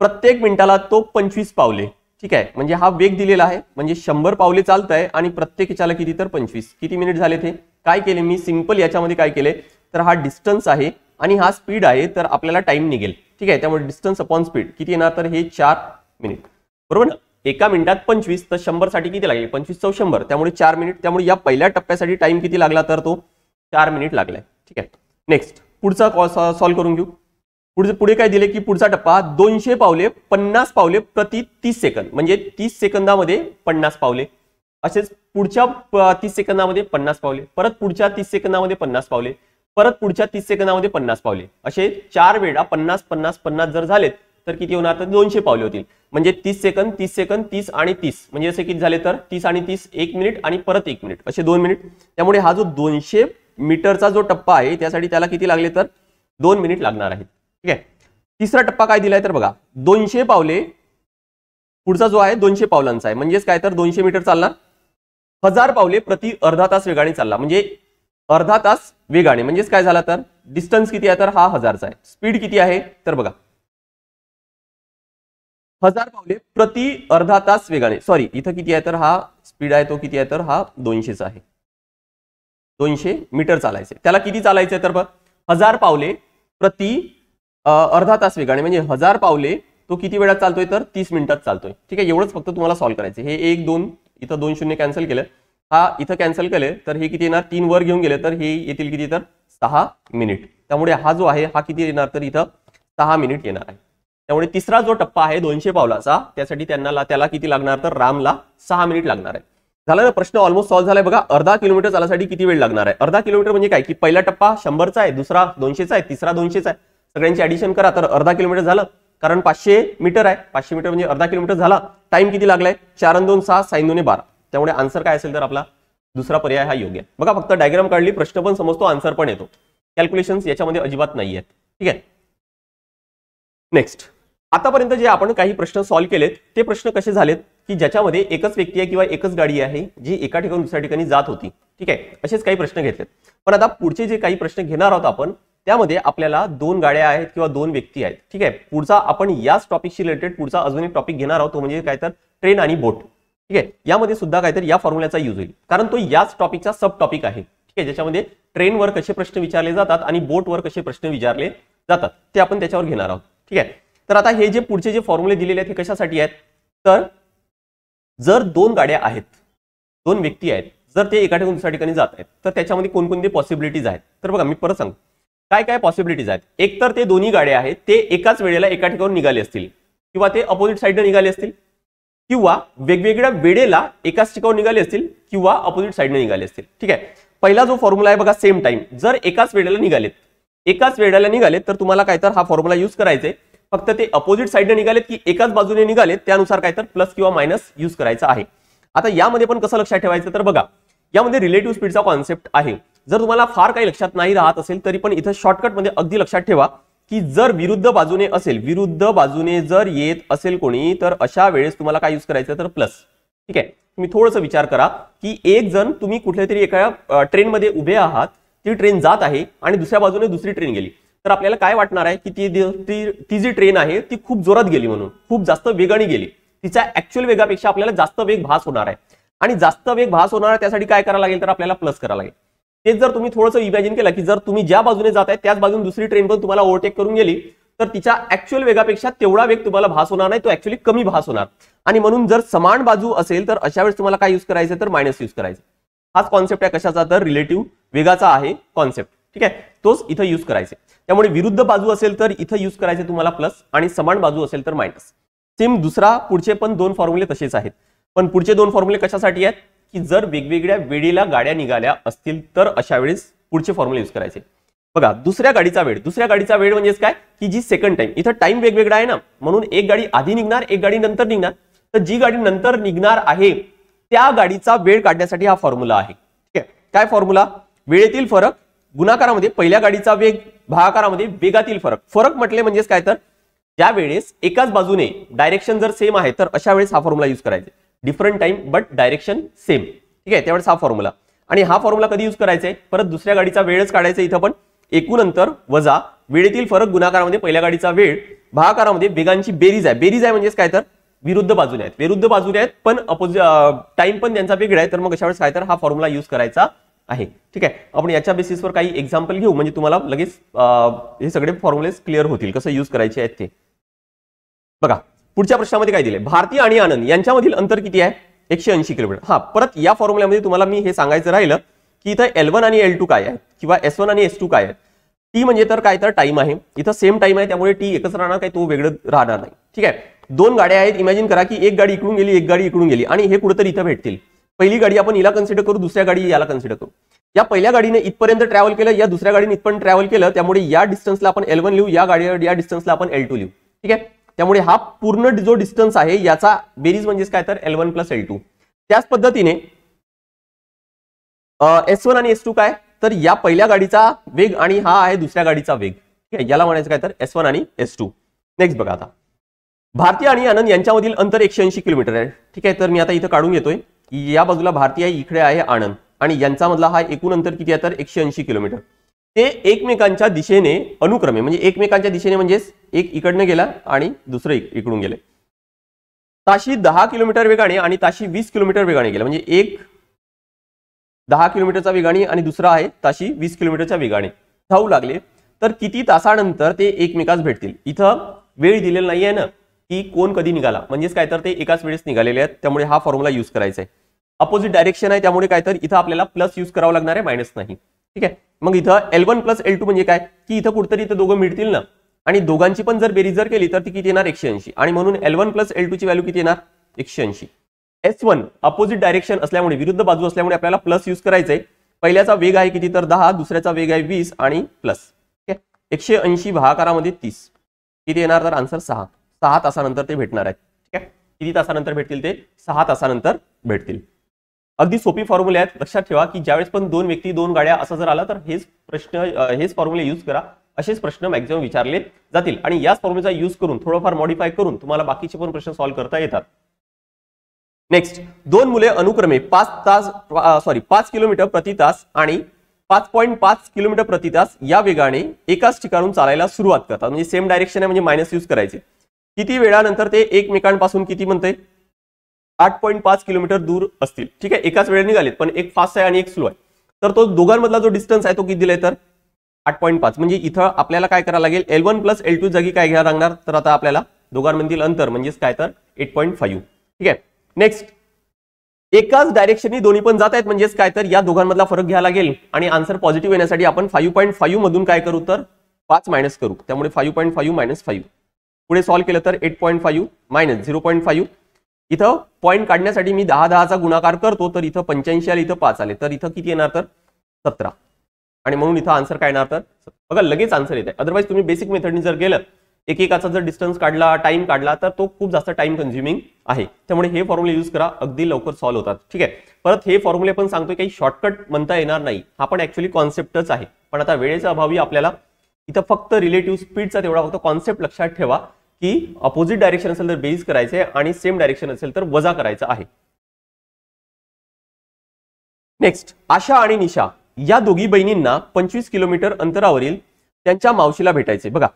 प्रत्येक मिनिटाला तो पंचवीस पावले ठीक आहे म्हणजे हा वेग दिलेला आहे म्हणजे शंभर पावले चालत आहे आणि प्रत्येक याच्याला किती तर पंचवीस किती मिनिट झाले ते काय केले मी सिंपल याच्यामध्ये काय केले तर हा डिस्टन्स आहे आणि हा स्पीड आहे तर आपल्याला टाइम निघेल ठीक आहे त्यामुळे डिस्टन्स अपॉन स्पीड किती येणार तर हे चार मिनिट बरोबर ना एका मिनिटात पंचवीस तर शंभरसाठी किती लागले पंचवीस चौ शंभर त्यामुळे चार मिनिट त्यामुळे या पहिल्या टप्प्यासाठी टाइम किती लागला तर तो चार मिनिट लागलाय ठीक आहे नेक्स्ट पुढचा कॉ सॉल्व्ह करून घेऊ पुढे पुढे काय दिले की पुढचा टप्पा दोनशे पावले पन्नास पावले प्रति तीस सेकंद म्हणजे तीस सेकंदामध्ये पन्नास पावले असेच पुढच्या तीस सेकंदामध्ये पन्नास पावले परत पुढच्या तीस सेकंदामध्ये पन्नास पावले परत पुढच्या तीस सेकंदामध्ये पन्नास पावले असे चार वेळा पन्नास पन्नास पन्नास जर झालेत तर किती होणार तर दोनशे पावले होतील म्हणजे तीस सेकंद तीस सेकंद तीस आणि तीस म्हणजे असे किती झाले तर तीस आणि तीस एक मिनिट आणि परत एक मिनिट असे दोन मिनिट त्यामुळे हा जो दोनशे मीटरचा जो टप्पा आहे त्यासाठी त्याला किती लागले तर दोन मिनिट लागणार आहेत ठीक आहे तिसरा टप्पा काय दिलाय तर बघा दोनशे पावले पुढचा जो आहे दोनशे पावलांचा आहे म्हणजेच काय तर दोनशे मीटर चालणार हजार पावले प्रति अर्धा तास वेगाने चालला म्हणजे अर्धा तास वेगाने म्हणजेच काय झाला तर डिस्टन्स किती आहे तर हा हजारचा आहे स्पीड किती आहे तर बघा हजार पावले प्रति अर्धा तास वेगाने सॉरी इथं किती आहे तर हा स्पीड आहे तो किती आहे तर हा दोनशेचा आहे दोनशे मीटर चालायचे त्याला किती चालायचे तर बघ हजार पावले प्रति अर्धा तास वेगाने म्हणजे हजार पावले तो किती वेळात चालतोय तर तीस मिनिटात चालतोय ठीक आहे एवढंच फक्त तुम्हाला सॉल्व्ह करायचं हे एक दोन इथं दोन शून्य कॅन्सल केलं हा इथं कॅन्सल केले तर हे किती येणार तीन वर घेऊन गेले तर हे येतील किती तर सहा मिनिट त्यामुळे हा जो आहे हा किती येणार तर इथं सहा मिनिट येणार आहे त्यामुळे तिसरा जो टप्पा आहे दोनशे पावलाचा त्यासाठी त्यांना त्याला किती लागणार तर रामला सहा मिनिट लागणार आहे झाला ना प्रश्न ऑलमोस्ट सॉल्व्ह झालाय बघा अर्धा किलोमीटर चालण्यासाठी किती वेळ लागणार आहे अर्धा किलोमीटर म्हणजे काय की पहिला टप्पा शंभरचा आहे दुसरा दोनशेचा आहे तिसरा दोनशेचा आहे सगळ्यांची ऍडिशन करा तर अर्धा किलोमीटर झालं कारण पाचशे मीटर आहे पाचशे मीटर म्हणजे अर्धा किलोमीटर झाला टाइम किती लागलाय चार दोन सहा साईन दोन्ही बारा त्यामुळे आन्सर काय असेल तर आपला दुसरा पर्याय हा योग्य आहे बघा फक्त डायग्राम काढली प्रश्न पण समजतो आन्सर पण येतो कॅल्क्युलेशन याच्यामध्ये अजिबात नाही आहेत ठीक आहे नेक्स्ट आतापर्यंत जे आपण काही प्रश्न सॉल्व्ह केलेत ते प्रश्न कसे झालेत की ज्याच्यामध्ये एकच व्यक्ती आहे किंवा एकच गाडी आहे जी एका ठिकाणी दुसऱ्या ठिकाणी जात होती ठीक आहे असेच काही प्रश्न घेतलेत पण आता पुढचे जे काही प्रश्न घेणार आहोत आपण त्यामध्ये आपल्याला दोन गाड्या आहेत किंवा दोन व्यक्ती आहेत ठीक आहे पुढचा आपण याच टॉपिकशी रिलेटेड पुढचा अजून एक टॉपिक घेणार आहोत तो म्हणजे काय तर ट्रेन आणि बोट ठीक आहे यामध्ये सुद्धा तर या फॉर्म्युल्याचा यूज होईल कारण तो याच टॉपिकचा सब टॉपिक आहे ठीक आहे ज्याच्यामध्ये ट्रेनवर कसे प्रश्न विचारले जातात आणि बोटवर कसे प्रश्न विचारले जातात ते आपण त्याच्यावर घेणार आहोत ठीक आहे तर आता हे जे पुढचे जे फॉर्म्युले दिलेले आहेत हे कशासाठी आहेत तर जर दोन गाड्या आहेत दोन व्यक्ती आहेत जर ते एका ठिकाणी दुसऱ्या ठिकाणी जात आहेत तर त्याच्यामध्ये कोणकोणते पॉसिबिलिटीज आहेत तर बघा मी परत सांगतो काय काय पॉसिबिलिटीज आहेत एकतर ते दोन्ही गाड्या आहेत ते एकाच वेळेला एका ठिकाणून निघाले असतील किंवा ते अपोजिट साईडने निघाले असतील किंवा वेगवेगळ्या वेळेला एकाच ठिकाणी निघाले असतील किंवा अपोजिट साईडने निघाले असतील ठीक आहे पहिला जो फॉर्म्युला आहे बघा सेम टाइम जर एकाच वेळेला निघालेत एकाच वेळेला निघालेत तर तुम्हाला काय तर हा फॉर्म्युला यूज करायचे फक्त ते अपोजिट साईडने निघालेत की एकाच बाजूने निघालेत त्यानुसार काय तर प्लस किंवा मायनस यूज करायचा आहे आता यामध्ये पण कसं लक्षात ठेवायचं तर बघा यामध्ये रिलेटिव्ह स्पीडचा कॉन्सेप्ट आहे जर तुम्हाला फार काही लक्षात नाही राहत असेल तरी पण इथं मध्ये म्हणजे अगदी लक्षात ठेवा की जर विरुद्ध बाजूने असेल विरुद्ध बाजूने जर येत असेल कोणी तर अशा वेळेस तुम्हाला काय यूज करायचं तर प्लस ठीक आहे तुम्ही थोडंसं विचार करा की एक जण तुम्ही कुठल्या तरी एका ट्रेनमध्ये उभे आहात ती ट्रेन जात आहे आणि दुसऱ्या बाजूने दुसरी ट्रेन गेली तर आपल्याला काय वाटणार आहे की ती ती जी ट्रेन आहे ती खूप जोरात गेली म्हणून खूप जास्त वेगाने गेली तिच्या ऍक्च्युअल वेगापेक्षा आपल्याला जास्त वेग भास होणार आहे आणि जास्त वेग भास होणार आहे त्यासाठी काय करावं लागेल तर आपल्याला प्लस करावं लागेल तेच जर तुम्ही थोडंसं इमॅजिन केलं की जर तुम्ही ज्या बाजूने जात आहे त्याच बाजूने दुसरी ट्रेन पण तुम्हाला ओव्हरटेक करून गेली तर तिच्या ऍक्च्युअल वेगापेक्षा तेवढा वेग तुम्हाला भास होणार नाही तो ऍक्च्युअली कमी भास होणार आणि म्हणून जर समान बाजू असेल तर अशा वेळेस तुम्हाला काय युज करायचं तर मायनस यूज करायचं हाच कॉन्सेप्ट आहे कशाचा तर रिलेटिव्ह वेगाचा आहे कॉन्सेप्ट ठीक आहे तोच इथं युज करायचे त्यामुळे विरुद्ध बाजू असेल तर इथं युज करायचे तुम्हाला प्लस आणि समान बाजू असेल तर मायनस सेम दुसरा पुढचे पण दोन फॉर्म्युले तसेच आहेत पण पुढचे दोन फॉर्म्युले कशासाठी आहेत की जर वेगवेगळ्या वेळेला गाड्या निघाल्या असतील तर अशा वेळेस पुढचे फॉर्म्युला यूज करायचे बघा दुसऱ्या गाडीचा वेळ दुसऱ्या गाडीचा वेळ म्हणजेच काय की जी सेकंड टाइम इथं टाइम वेगवेगळा आहे ना म्हणून एक गाडी आधी निघणार एक गाडी नंतर निघणार तर जी गाडी नंतर निघणार आहे त्या गाडीचा वेळ काढण्यासाठी हा फॉर्म्युला आहे ठीक आहे काय फॉर्म्युला वेळेतील फरक गुणाकारामध्ये पहिल्या गाडीचा वेग भागाकारामध्ये वेगातील फरक फरक म्हटले म्हणजेच काय तर ज्या वेळेस एकाच बाजूने डायरेक्शन जर सेम आहे तर अशा वेळेस हा फॉर्म्युला यूज करायचे different time but direction same ठीक आहे त्यावेळेस हा फॉर्म्युला आणि हा फॉर्म्युला कधी यूज करायचा आहे परत दुसऱ्या गाडीचा वेळच काढायचा इथं पण एकूण अंतर वजा वेळेतील फरक गुणाकारामध्ये पहिल्या गाडीचा वेळ भागाकारामध्ये वेगांची बेरीज आहे बेरीज आहे म्हणजेच काय तर विरुद्ध बाजूने आहेत विरुद्ध बाजूने आहेत पण अपोजिट टाइम पण त्यांचा वेगळा आहे तर मग अशा वेळेस काय तर हा फॉर्म्युला यूज करायचा आहे ठीक आहे आपण याच्या बेसिसवर काही एक्झाम्पल घेऊ म्हणजे तुम्हाला लगेच हे सगळे फॉर्म्युलेस क्लिअर होतील कसं यूज करायचे आहेत ते बघा पुढच्या प्रश्नामध्ये काय दिले भारती आणि आनंद यांच्यामधील अंतर किती आहे एकशे ऐंशी किलोमीटर हा परत या फॉर्म्युल्यामध्ये तुम्हाला मी हे सांगायचं राहिलं की इथं एल वन आणि एल टू काय आहे किंवा एस वन आणि एस टू काय आहे टी म्हणजे तर काय तर टाइम आहे इथं सेम टाईम आहे त्यामुळे टी एकच राहणार काय तो वेगळं राहणार नाही ठीक आहे दोन गाड्या आहेत इमॅजिन करा की एक गाडी इकडून गेली एक गाडी इकडून गेली आणि हे कुठेतरी इथं भेटतील पहिली गाडी आपण हिला कन्सिडर करू दुसऱ्या गाडी याला कन्सिडर करू या पहिल्या गाडीने इथपर्यंत ट्रॅव्हल केलं या दुसऱ्या गाडीने इथपर्यंत ट्रॅव्हल केलं त्यामुळे या डिस्टन्सला आपण एल लिहू या गाडीवर या डिस्टन्सला आपण एल टू लिहू ठीक आहे त्यामुळे हा पूर्ण जो डिस्टन्स आहे याचा बेरीज म्हणजेच काय तर L one plus L two त्याच पद्धतीने एस वन आणि एस टू काय तर या पहिल्या गाडीचा वेग आणि हा आहे दुसऱ्या गाडीचा वेग ठीक आहे याला म्हणायचं काय तर एस वन आणि एस टू नेक्स्ट बघा आता भारतीय आणि आनंद यांच्यामधील अंतर एकशे ऐंशी किलोमीटर आहे ठीक आहे तर मी आता इथं काढून घेतोय या बाजूला भारतीय इकडे आहे आनंद आणि मधला हा एकूण अंतर किती आहे तर एकशे ऐंशी किलोमीटर ते एकमेकांच्या दिशेने अनुक्रमे म्हणजे एकमेकांच्या दिशेने म्हणजेच एक इकडनं गेला आणि दुसरं इकडून गेले ताशी दहा किलोमीटर वेगाने आणि ताशी वीस किलोमीटर वेगाने गेला म्हणजे एक दहा किलोमीटरचा वेगाने आणि दुसरा आहे ताशी वीस किलोमीटरच्या वेगाने धावू लागले तर किती तासानंतर ते एकमेकास भेटतील इथं वेळ दिलेला नाही ना की कोण कधी निघाला म्हणजेच काय तर ते एकाच वेळेस निघालेले आहेत त्यामुळे हा फॉर्म्युला यूज करायचा आहे अपोजिट डायरेक्शन आहे त्यामुळे काय तर इथं आपल्याला प्लस यूज करावं लागणार आहे मायनस नाही ठीक आहे मग इथं L one plus L two म्हणजे काय की इथं कुठतरी इथं दोघं मिळतील ना आणि दोघांची पण जर बेरीज जर केली तर ती किती येणार एकशे आणि म्हणून एल वन प्लस एल टूची व्हॅल्यू किती येणार एकशे ऐंशी एस वन अपोजिट डायरेक्शन असल्यामुळे विरुद्ध बाजू असल्यामुळे आपल्याला प्लस यूज करायचंय पहिल्याचा वेग आहे किती तर दहा दुसऱ्याचा वेग आहे वीस आणि प्लस ठीक आहे एकशे ऐंशी भाकारामध्ये तीस किती येणार तर आन्सर सहा सहा तासानंतर ते भेटणार आहेत ठीक आहे किती तासानंतर भेटतील ते सहा तासानंतर भेटतील अगदी सोपी फॉर्म्युले आहेत लक्षात ठेवा की ज्यावेळेस पण दोन व्यक्ती दोन गाड्या असा जर आला तर हेच प्रश्न हेच फॉर्म्युले यूज करा असेच प्रश्न मॅक्झिमम विचारले जातील आणि याच फॉर्म्युलेचा यूज करून थोडंफार मॉडिफाय करून तुम्हाला बाकीचे पण प्रश्न सॉल्व्ह करता येतात नेक्स्ट दोन मुले अनुक्रमे पाच तास सॉरी पाच किलोमीटर प्रति तास आणि पाच पॉईंट पाच किलोमीटर प्रति तास या वेगाने एकाच ठिकाणून चालायला सुरुवात करतात म्हणजे सेम डायरेक्शन आहे म्हणजे मायनस यूज करायचे किती वेळानंतर ते एकमेकांपासून किती म्हणते आठ पॉईंट पाच किलोमीटर दूर असतील ठीक आहे एकाच वेळेने निघालेत पण एक फास्ट आहे आणि एक स्लो आहे तर तो दोघांमधला जो डिस्टन्स आहे तो किती दिलाय तर आठ पॉईंट पाच म्हणजे इथं आपल्याला काय करावं लागेल L one plus L two जागी काय घ्यावं लागणार तर आता आपल्याला दोघांमधील अंतर म्हणजेच काय तर एट पॉईंट फाईव्ह ठीक आहे नेक्स्ट एकाच डायरेक्शननी दोन्ही पण जात आहेत म्हणजेच काय तर या दोघांमधला फरक घ्यावा लागेल आणि आन्सर पॉझिटिव्ह येण्यासाठी आपण फाईव्ह पॉईंट फाईव्ह मधून काय करू तर पाच मायनस करू त्यामुळे five point five minus five पुढे सॉल्व्ह केलं तर eight point five minus zero point five इथं पॉईंट काढण्यासाठी मी दहा दहाचा गुणाकार करतो तर इथं पंच्याऐंशी आले इथं पाच आले तर इथं किती येणार तर सतरा आणि म्हणून इथं आन्सर काय येणार तर बघा लगेच आन्सर येत आहे अदरवाईज तुम्ही बेसिक मेथडनी जर गेलं एकेकाचा जर डिस्टन्स काढला टाइम काढला तर तो खूप जास्त टाइम कन्झ्युमिंग आहे त्यामुळे हे फॉर्म्युले यूज करा अगदी लवकर सॉल्व्ह होतात ठीक आहे परत हे फॉर्म्युले पण सांगतो काही शॉर्टकट म्हणता येणार नाही हा पण ऍक्च्युअली कॉन्सेप्टच आहे पण आता वेळेचा अभावी आपल्याला इथं फक्त रिलेटिव्ह स्पीडचा तेवढा फक्त कॉन्सेप्ट लक्षात ठेवा की ऑपोजिट डायरेक्शन असेल तर बेरीज करायचे आणि सेम डायरेक्शन असेल तर वजा करायचं आहे नेक्स्ट आशा आणि निशा या दोघी बहिणींना पंचवीस किलोमीटर अंतरावरील त्यांच्या मावशीला भेटायचे बघा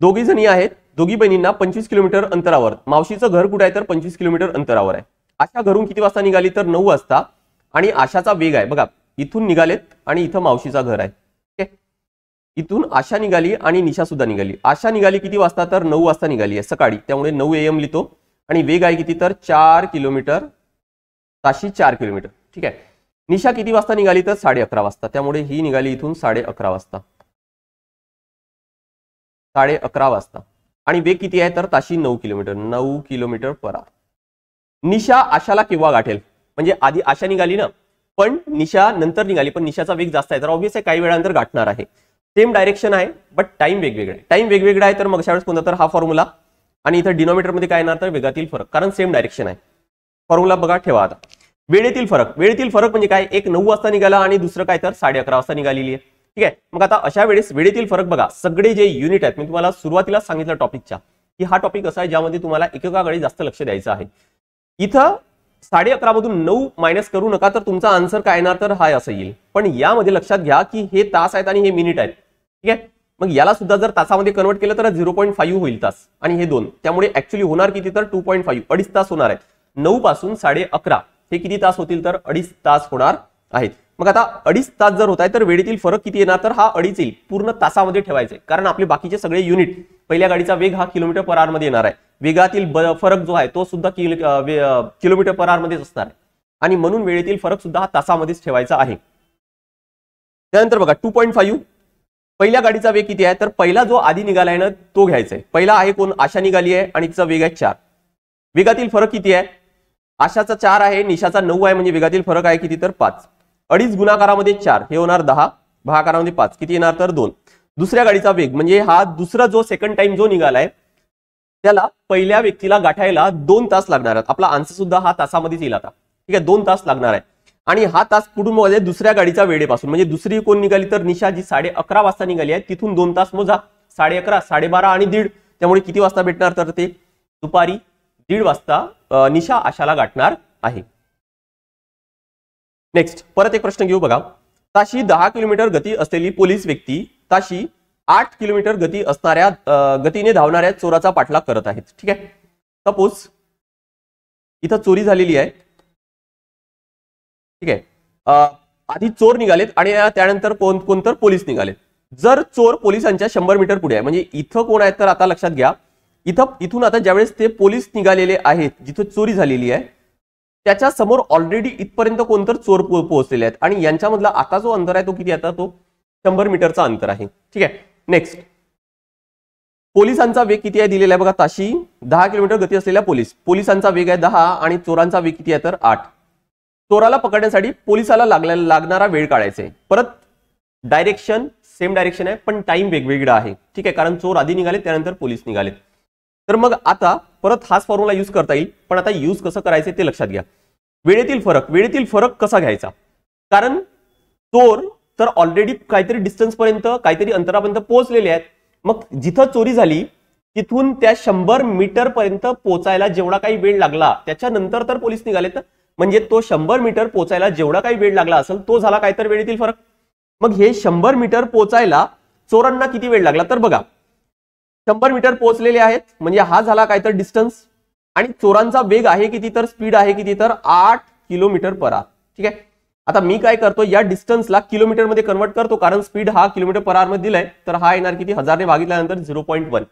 दोघी जणी आहेत दोघी बहिणींना पंचवीस किलोमीटर अंतरावर मावशीचं घर कुठे आहे तर पंचवीस किलोमीटर अंतरावर आहे आशा घरून किती वाजता निघाली तर नऊ वाजता आणि आशाचा वेग आहे बघा इथून निघालेत आणि इथं मावशीचा घर आहे इथून आशा निघाली आणि निशा सुद्धा निघाली आशा निघाली किती वाजता तर नऊ वाजता निघाली आहे सकाळी त्यामुळे नऊ एम लिहितो आणि वेग आहे किती तर चार किलोमीटर ताशी चार किलोमीटर ठीक आहे निशा किती वाजता निघाली तर साडे अकरा वाजता त्यामुळे ही निघाली इथून साडे अकरा वाजता साडे अकरा वाजता आणि वेग किती आहे तर ताशी नऊ किलोमीटर नऊ किलोमीटर पर निशा आशाला केव्हा गाठेल म्हणजे आधी आशा निघाली ना पण निशा नंतर निघाली पण निशाचा वेग जास्त आहे तर ऑब्विस काही वेळानंतर गाठणार आहे सेम डायरेक्शन आहे बट टाइम वेगवेगळा आहे टाइम वेगवेगळा आहे तर मग वेळेस कोणता तर हा फॉर्म्युला आणि इथं मध्ये काय येणार तर वेगातील फरक कारण सेम डायरेक्शन आहे फॉर्म्युला बघा ठेवा आता वेळेतील फरक वेळेतील फरक म्हणजे काय एक नऊ वाजता निघाला आणि दुसरं काय तर साडे अकरा वाजता निघालेली आहे ठीक आहे मग आता अशा वेळेस वेळेतील फरक बघा सगळे जे युनिट आहेत मी तुम्हाला सुरुवातीला सांगितलं टॉपिकच्या की हा टॉपिक असा आहे ज्यामध्ये तुम्हाला एकेकाकडे जास्त लक्ष द्यायचं आहे इथं साडे अकरा मधून नऊ मायनस करू नका तर तुमचा आन्सर काय येणार तर हाय असं येईल पण यामध्ये लक्षात घ्या की हे तास आहेत आणि हे मिनिट आहेत ठीक आहे मग याला सुद्धा जर तासामध्ये कन्वर्ट केलं तर झिरो पॉईंट फाईव्ह होईल तास आणि हे दोन त्यामुळे ऍक्च्युली होणार किती तर टू पॉईंट फाईव्ह अडीच तास होणार आहे नऊ पासून साडे अकरा हे किती तास होतील तर अडीच तास होणार आहेत मग आता अडीच तास जर होत आहे तर वेळेतील फरक किती येणार तर हा अडीच येईल पूर्ण तासामध्ये आहे कारण आपले बाकीचे सगळे युनिट पहिल्या गाडीचा वेग हा किलोमीटर पर आरमध्ये मध्ये येणार आहे वेगातील फरक जो आहे तो सुद्धा किलोमीटर पर आरमध्येच मध्येच असणार आणि म्हणून वेळेतील फरक सुद्धा हा तासामध्येच ठेवायचा आहे त्यानंतर बघा टू पॉईंट फाईव्ह पहिल्या गाडीचा वेग किती आहे तर पहिला जो आधी निघाला आहे ना तो घ्यायचा आहे पहिला आहे कोण आशा निघाली आहे आणि तिचा वेग आहे चार वेगातील फरक किती आहे आशाचा चार आहे निशाचा नऊ आहे म्हणजे वेगातील फरक आहे किती तर पाच अडीच गुणाकारामध्ये चार हे होणार दहा भाकारामध्ये पाच किती येणार तर दोन दुसऱ्या गाडीचा वेग म्हणजे हा दुसरा जो सेकंड टाइम जो निघालाय त्याला पहिल्या व्यक्तीला गाठायला दोन तास लागणार आहेत आपला आन्सर सुद्धा हा तासामध्येच येईल आता ठीक आहे दोन तास लागणार आहे आणि हा तास कुठून मोजायचा दुसऱ्या गाडीच्या वेळेपासून म्हणजे दुसरी कोण निघाली तर निशा जी साडे अकरा वाजता निघाली आहे तिथून दोन तास मोजा साडे अकरा साडेबारा आणि दीड त्यामुळे किती वाजता भेटणार तर ते दुपारी दीड वाजता निशा आशाला गाठणार आहे नेक्स्ट परत एक प्रश्न घेऊ बघा ताशी दहा किलोमीटर गती असलेली पोलीस व्यक्ती ताशी आठ किलोमीटर गती असणाऱ्या गतीने धावणाऱ्या चोराचा पाठलाग करत आहेत ठीक आहे सपोज इथं चोरी झालेली आहे ठीक आहे आधी चोर निघालेत आणि त्यानंतर कोण कोणतर पोलीस निघालेत जर चोर पोलिसांच्या शंभर मीटर पुढे आहे म्हणजे इथं कोण आहेत तर आता लक्षात घ्या इथं इथून आता ज्यावेळेस ते पोलीस निघालेले आहेत जिथं चोरी झालेली आहे त्याच्या समोर ऑलरेडी इथपर्यंत कोणतर चोर पोहोचलेले आहेत आणि यांच्यामधला आता जो अंतर आहे तो किती आता तो शंभर मीटरचा अंतर आहे ठीक आहे नेक्स्ट पोलिसांचा वेग किती आहे दिलेला आहे बघा ताशी दहा किलोमीटर गती असलेला पोलीस पोलिसांचा वेग आहे दहा आणि चोरांचा वेग किती आहे तर आठ चोराला पकडण्यासाठी पोलिसाला लागलेला लागणारा वेळ काढायचा आहे परत डायरेक्शन सेम डायरेक्शन आहे पण टाइम वेगवेगळा आहे ठीक आहे कारण चोर आधी निघाले त्यानंतर पोलीस निघाले तर मग आता परत हाच फॉर्म्युला यूज करता येईल पण आता यूज कसं करायचं ते लक्षात घ्या वेळेतील फरक वेळेतील फरक कसा घ्यायचा कारण चोर तर ऑलरेडी काहीतरी डिस्टन्सपर्यंत काहीतरी अंतरापर्यंत पोहोचलेले आहेत मग जिथं चोरी झाली तिथून त्या शंभर पर्यंत पोचायला जेवढा काही वेळ लागला त्याच्यानंतर तर पोलीस निघाले तर म्हणजे तो शंभर मीटर पोचायला जेवढा काही वेळ लागला असेल तो झाला काय तर वेळ फरक मग हे शंभर मीटर पोचायला चोरांना किती वेळ लागला तर बघा शंभर मीटर पोचलेले आहेत म्हणजे हा झाला काय तर डिस्टन्स आणि चोरांचा वेग आहे किती तर स्पीड आहे किती तर आठ किलोमीटर पर आर ठीक आहे आता मी काय करतो या डिस्टन्सला मध्ये कन्वर्ट करतो कारण स्पीड हा किलोमीटर पर आर मध्ये दिलाय तर हा येणार किती हजारने भागितल्यानंतर झिरो पॉईंट वन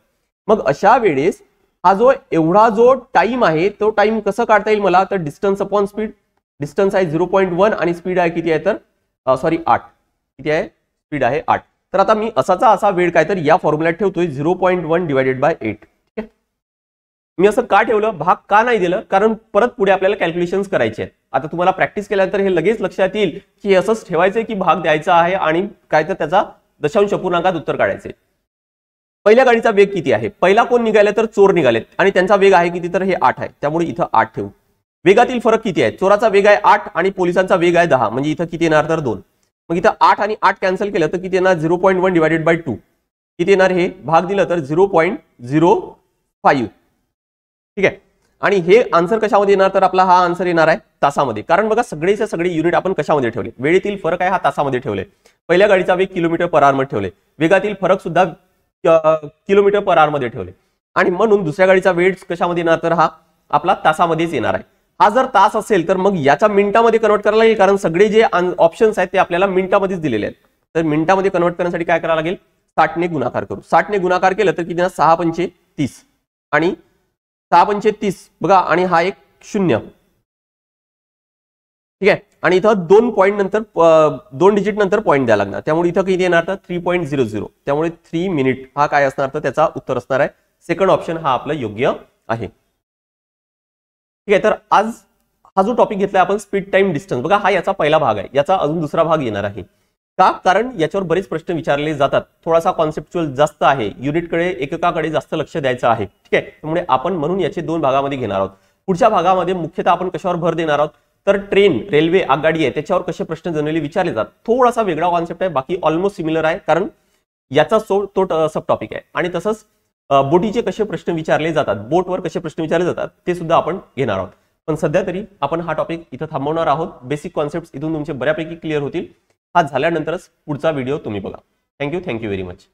मग अशा वेळेस हा जो एवढा जो टाइम आहे तो टाइम कसं काढता येईल मला तर डिस्टन्स अपॉन स्पीड डिस्टन्स आहे झिरो पॉईंट वन आणि स्पीड आहे किती आहे तर सॉरी आठ किती आहे स्पीड आहे आठ तर आता मी असाचा असा वेळ काय तर या फॉर्म्युल्यात ठेवतोय zero point one divided by eight ठीक आहे मी असं का ठेवलं भाग का नाही दिलं कारण परत पुढे आपल्याला कॅल्क्युलेशन करायचे आहेत आता तुम्हाला प्रॅक्टिस केल्यानंतर हे लगेच लक्षात येईल की हे असंच ठेवायचं की भाग द्यायचा आहे आणि काय तर त्याचा दशांश पूर्णांकात उत्तर काढायचे पहिल्या गाडीचा वेग किती आहे पहिला कोण निघाले तर चोर निघालेत आणि त्यांचा वेग आहे किती तर हे आठ आहे त्यामुळे इथं आठ ठेवू वेगातील फरक किती आहे चोराचा वेग आहे आठ आणि पोलिसांचा वेग आहे दहा म्हणजे इथं किती येणार तर दोन मग इथं आठ आणि आठ कॅन्सल केलं तर किती येणार zero point one divided by two किती येणार हे भाग दिलं तर झिरो पॉईंट झिरो फाईव्ह ठीक आहे आणि हे आन्सर कशामध्ये येणार तर आपला हा आन्सर येणार आहे तासामध्ये कारण बघा सगळेचे सगळे युनिट आपण कशामध्ये ठेवले वेळेतील फरक आहे हा तासामध्ये ठेवले पहिल्या गाडीचा वेग किलोमीटर पर आरमध्ये ठेवले वेगातील फरक सुद्धा किलोमीटर पर मध्ये ठेवले आणि म्हणून दुसऱ्या गाडीचा वेळ कशामध्ये येणार तर हा आपला तासामध्येच येणार आहे हा जर तास असेल तर मग याच्या मिनिटामध्ये कन्वर्ट करायला येईल कारण सगळे जे ऑप्शन्स आहेत ते आपल्याला मिनिटामध्येच दिलेले आहेत तर मिनिटामध्ये कन्वर्ट करण्यासाठी काय करावं लागेल साठने गुणाकार करू साठने गुणाकार केलं तर किती सहा पंचे तीस आणि सहा पंचे तीस बघा आणि हा एक शून्य ठीक आहे आणि इथं दोन पॉईंट नंतर दोन डिजिट नंतर पॉईंट द्यायला लागणार त्यामुळे इथं किती येणार तर थ्री पॉईंट झिरो झिरो त्यामुळे थ्री मिनिट हा काय असणार तर त्याचा उत्तर असणार आहे सेकंड ऑप्शन हा आपला योग्य आहे ठीक आहे तर आज हा जो टॉपिक घेतला आपण स्पीड टाइम डिस्टन्स बघा हा याचा पहिला भाग आहे याचा अजून दुसरा भाग येणार आहे का कारण याच्यावर बरेच प्रश्न विचारले जातात थोडासा कॉन्सेप्च्युअल जास्त आहे युनिटकडे एककाकडे जास्त लक्ष द्यायचं आहे ठीक आहे त्यामुळे आपण म्हणून याचे दोन भागामध्ये घेणार आहोत पुढच्या भागामध्ये मुख्यतः आपण कशावर भर देणार आहोत तर ट्रेन रेल्वे आगगाडी आहे त्याच्यावर कसे प्रश्न जनरली विचारले जातात थोडासा वेगळा कॉन्सेप्ट आहे बाकी ऑलमोस्ट सिमिलर आहे कारण याचा सो तो सब टॉपिक आहे आणि तसंच बोटीचे कसे प्रश्न विचारले जातात बोटवर कसे प्रश्न विचारले जातात ते सुद्धा आपण घेणार आहोत पण सध्या तरी आपण हा टॉपिक इथं थांबवणार आहोत बेसिक कॉन्सेप्ट इथून तुमचे बऱ्यापैकी क्लिअर होतील हा झाल्यानंतरच पुढचा व्हिडिओ तुम्ही बघा थँक्यू थँक्यू व्हेरी मच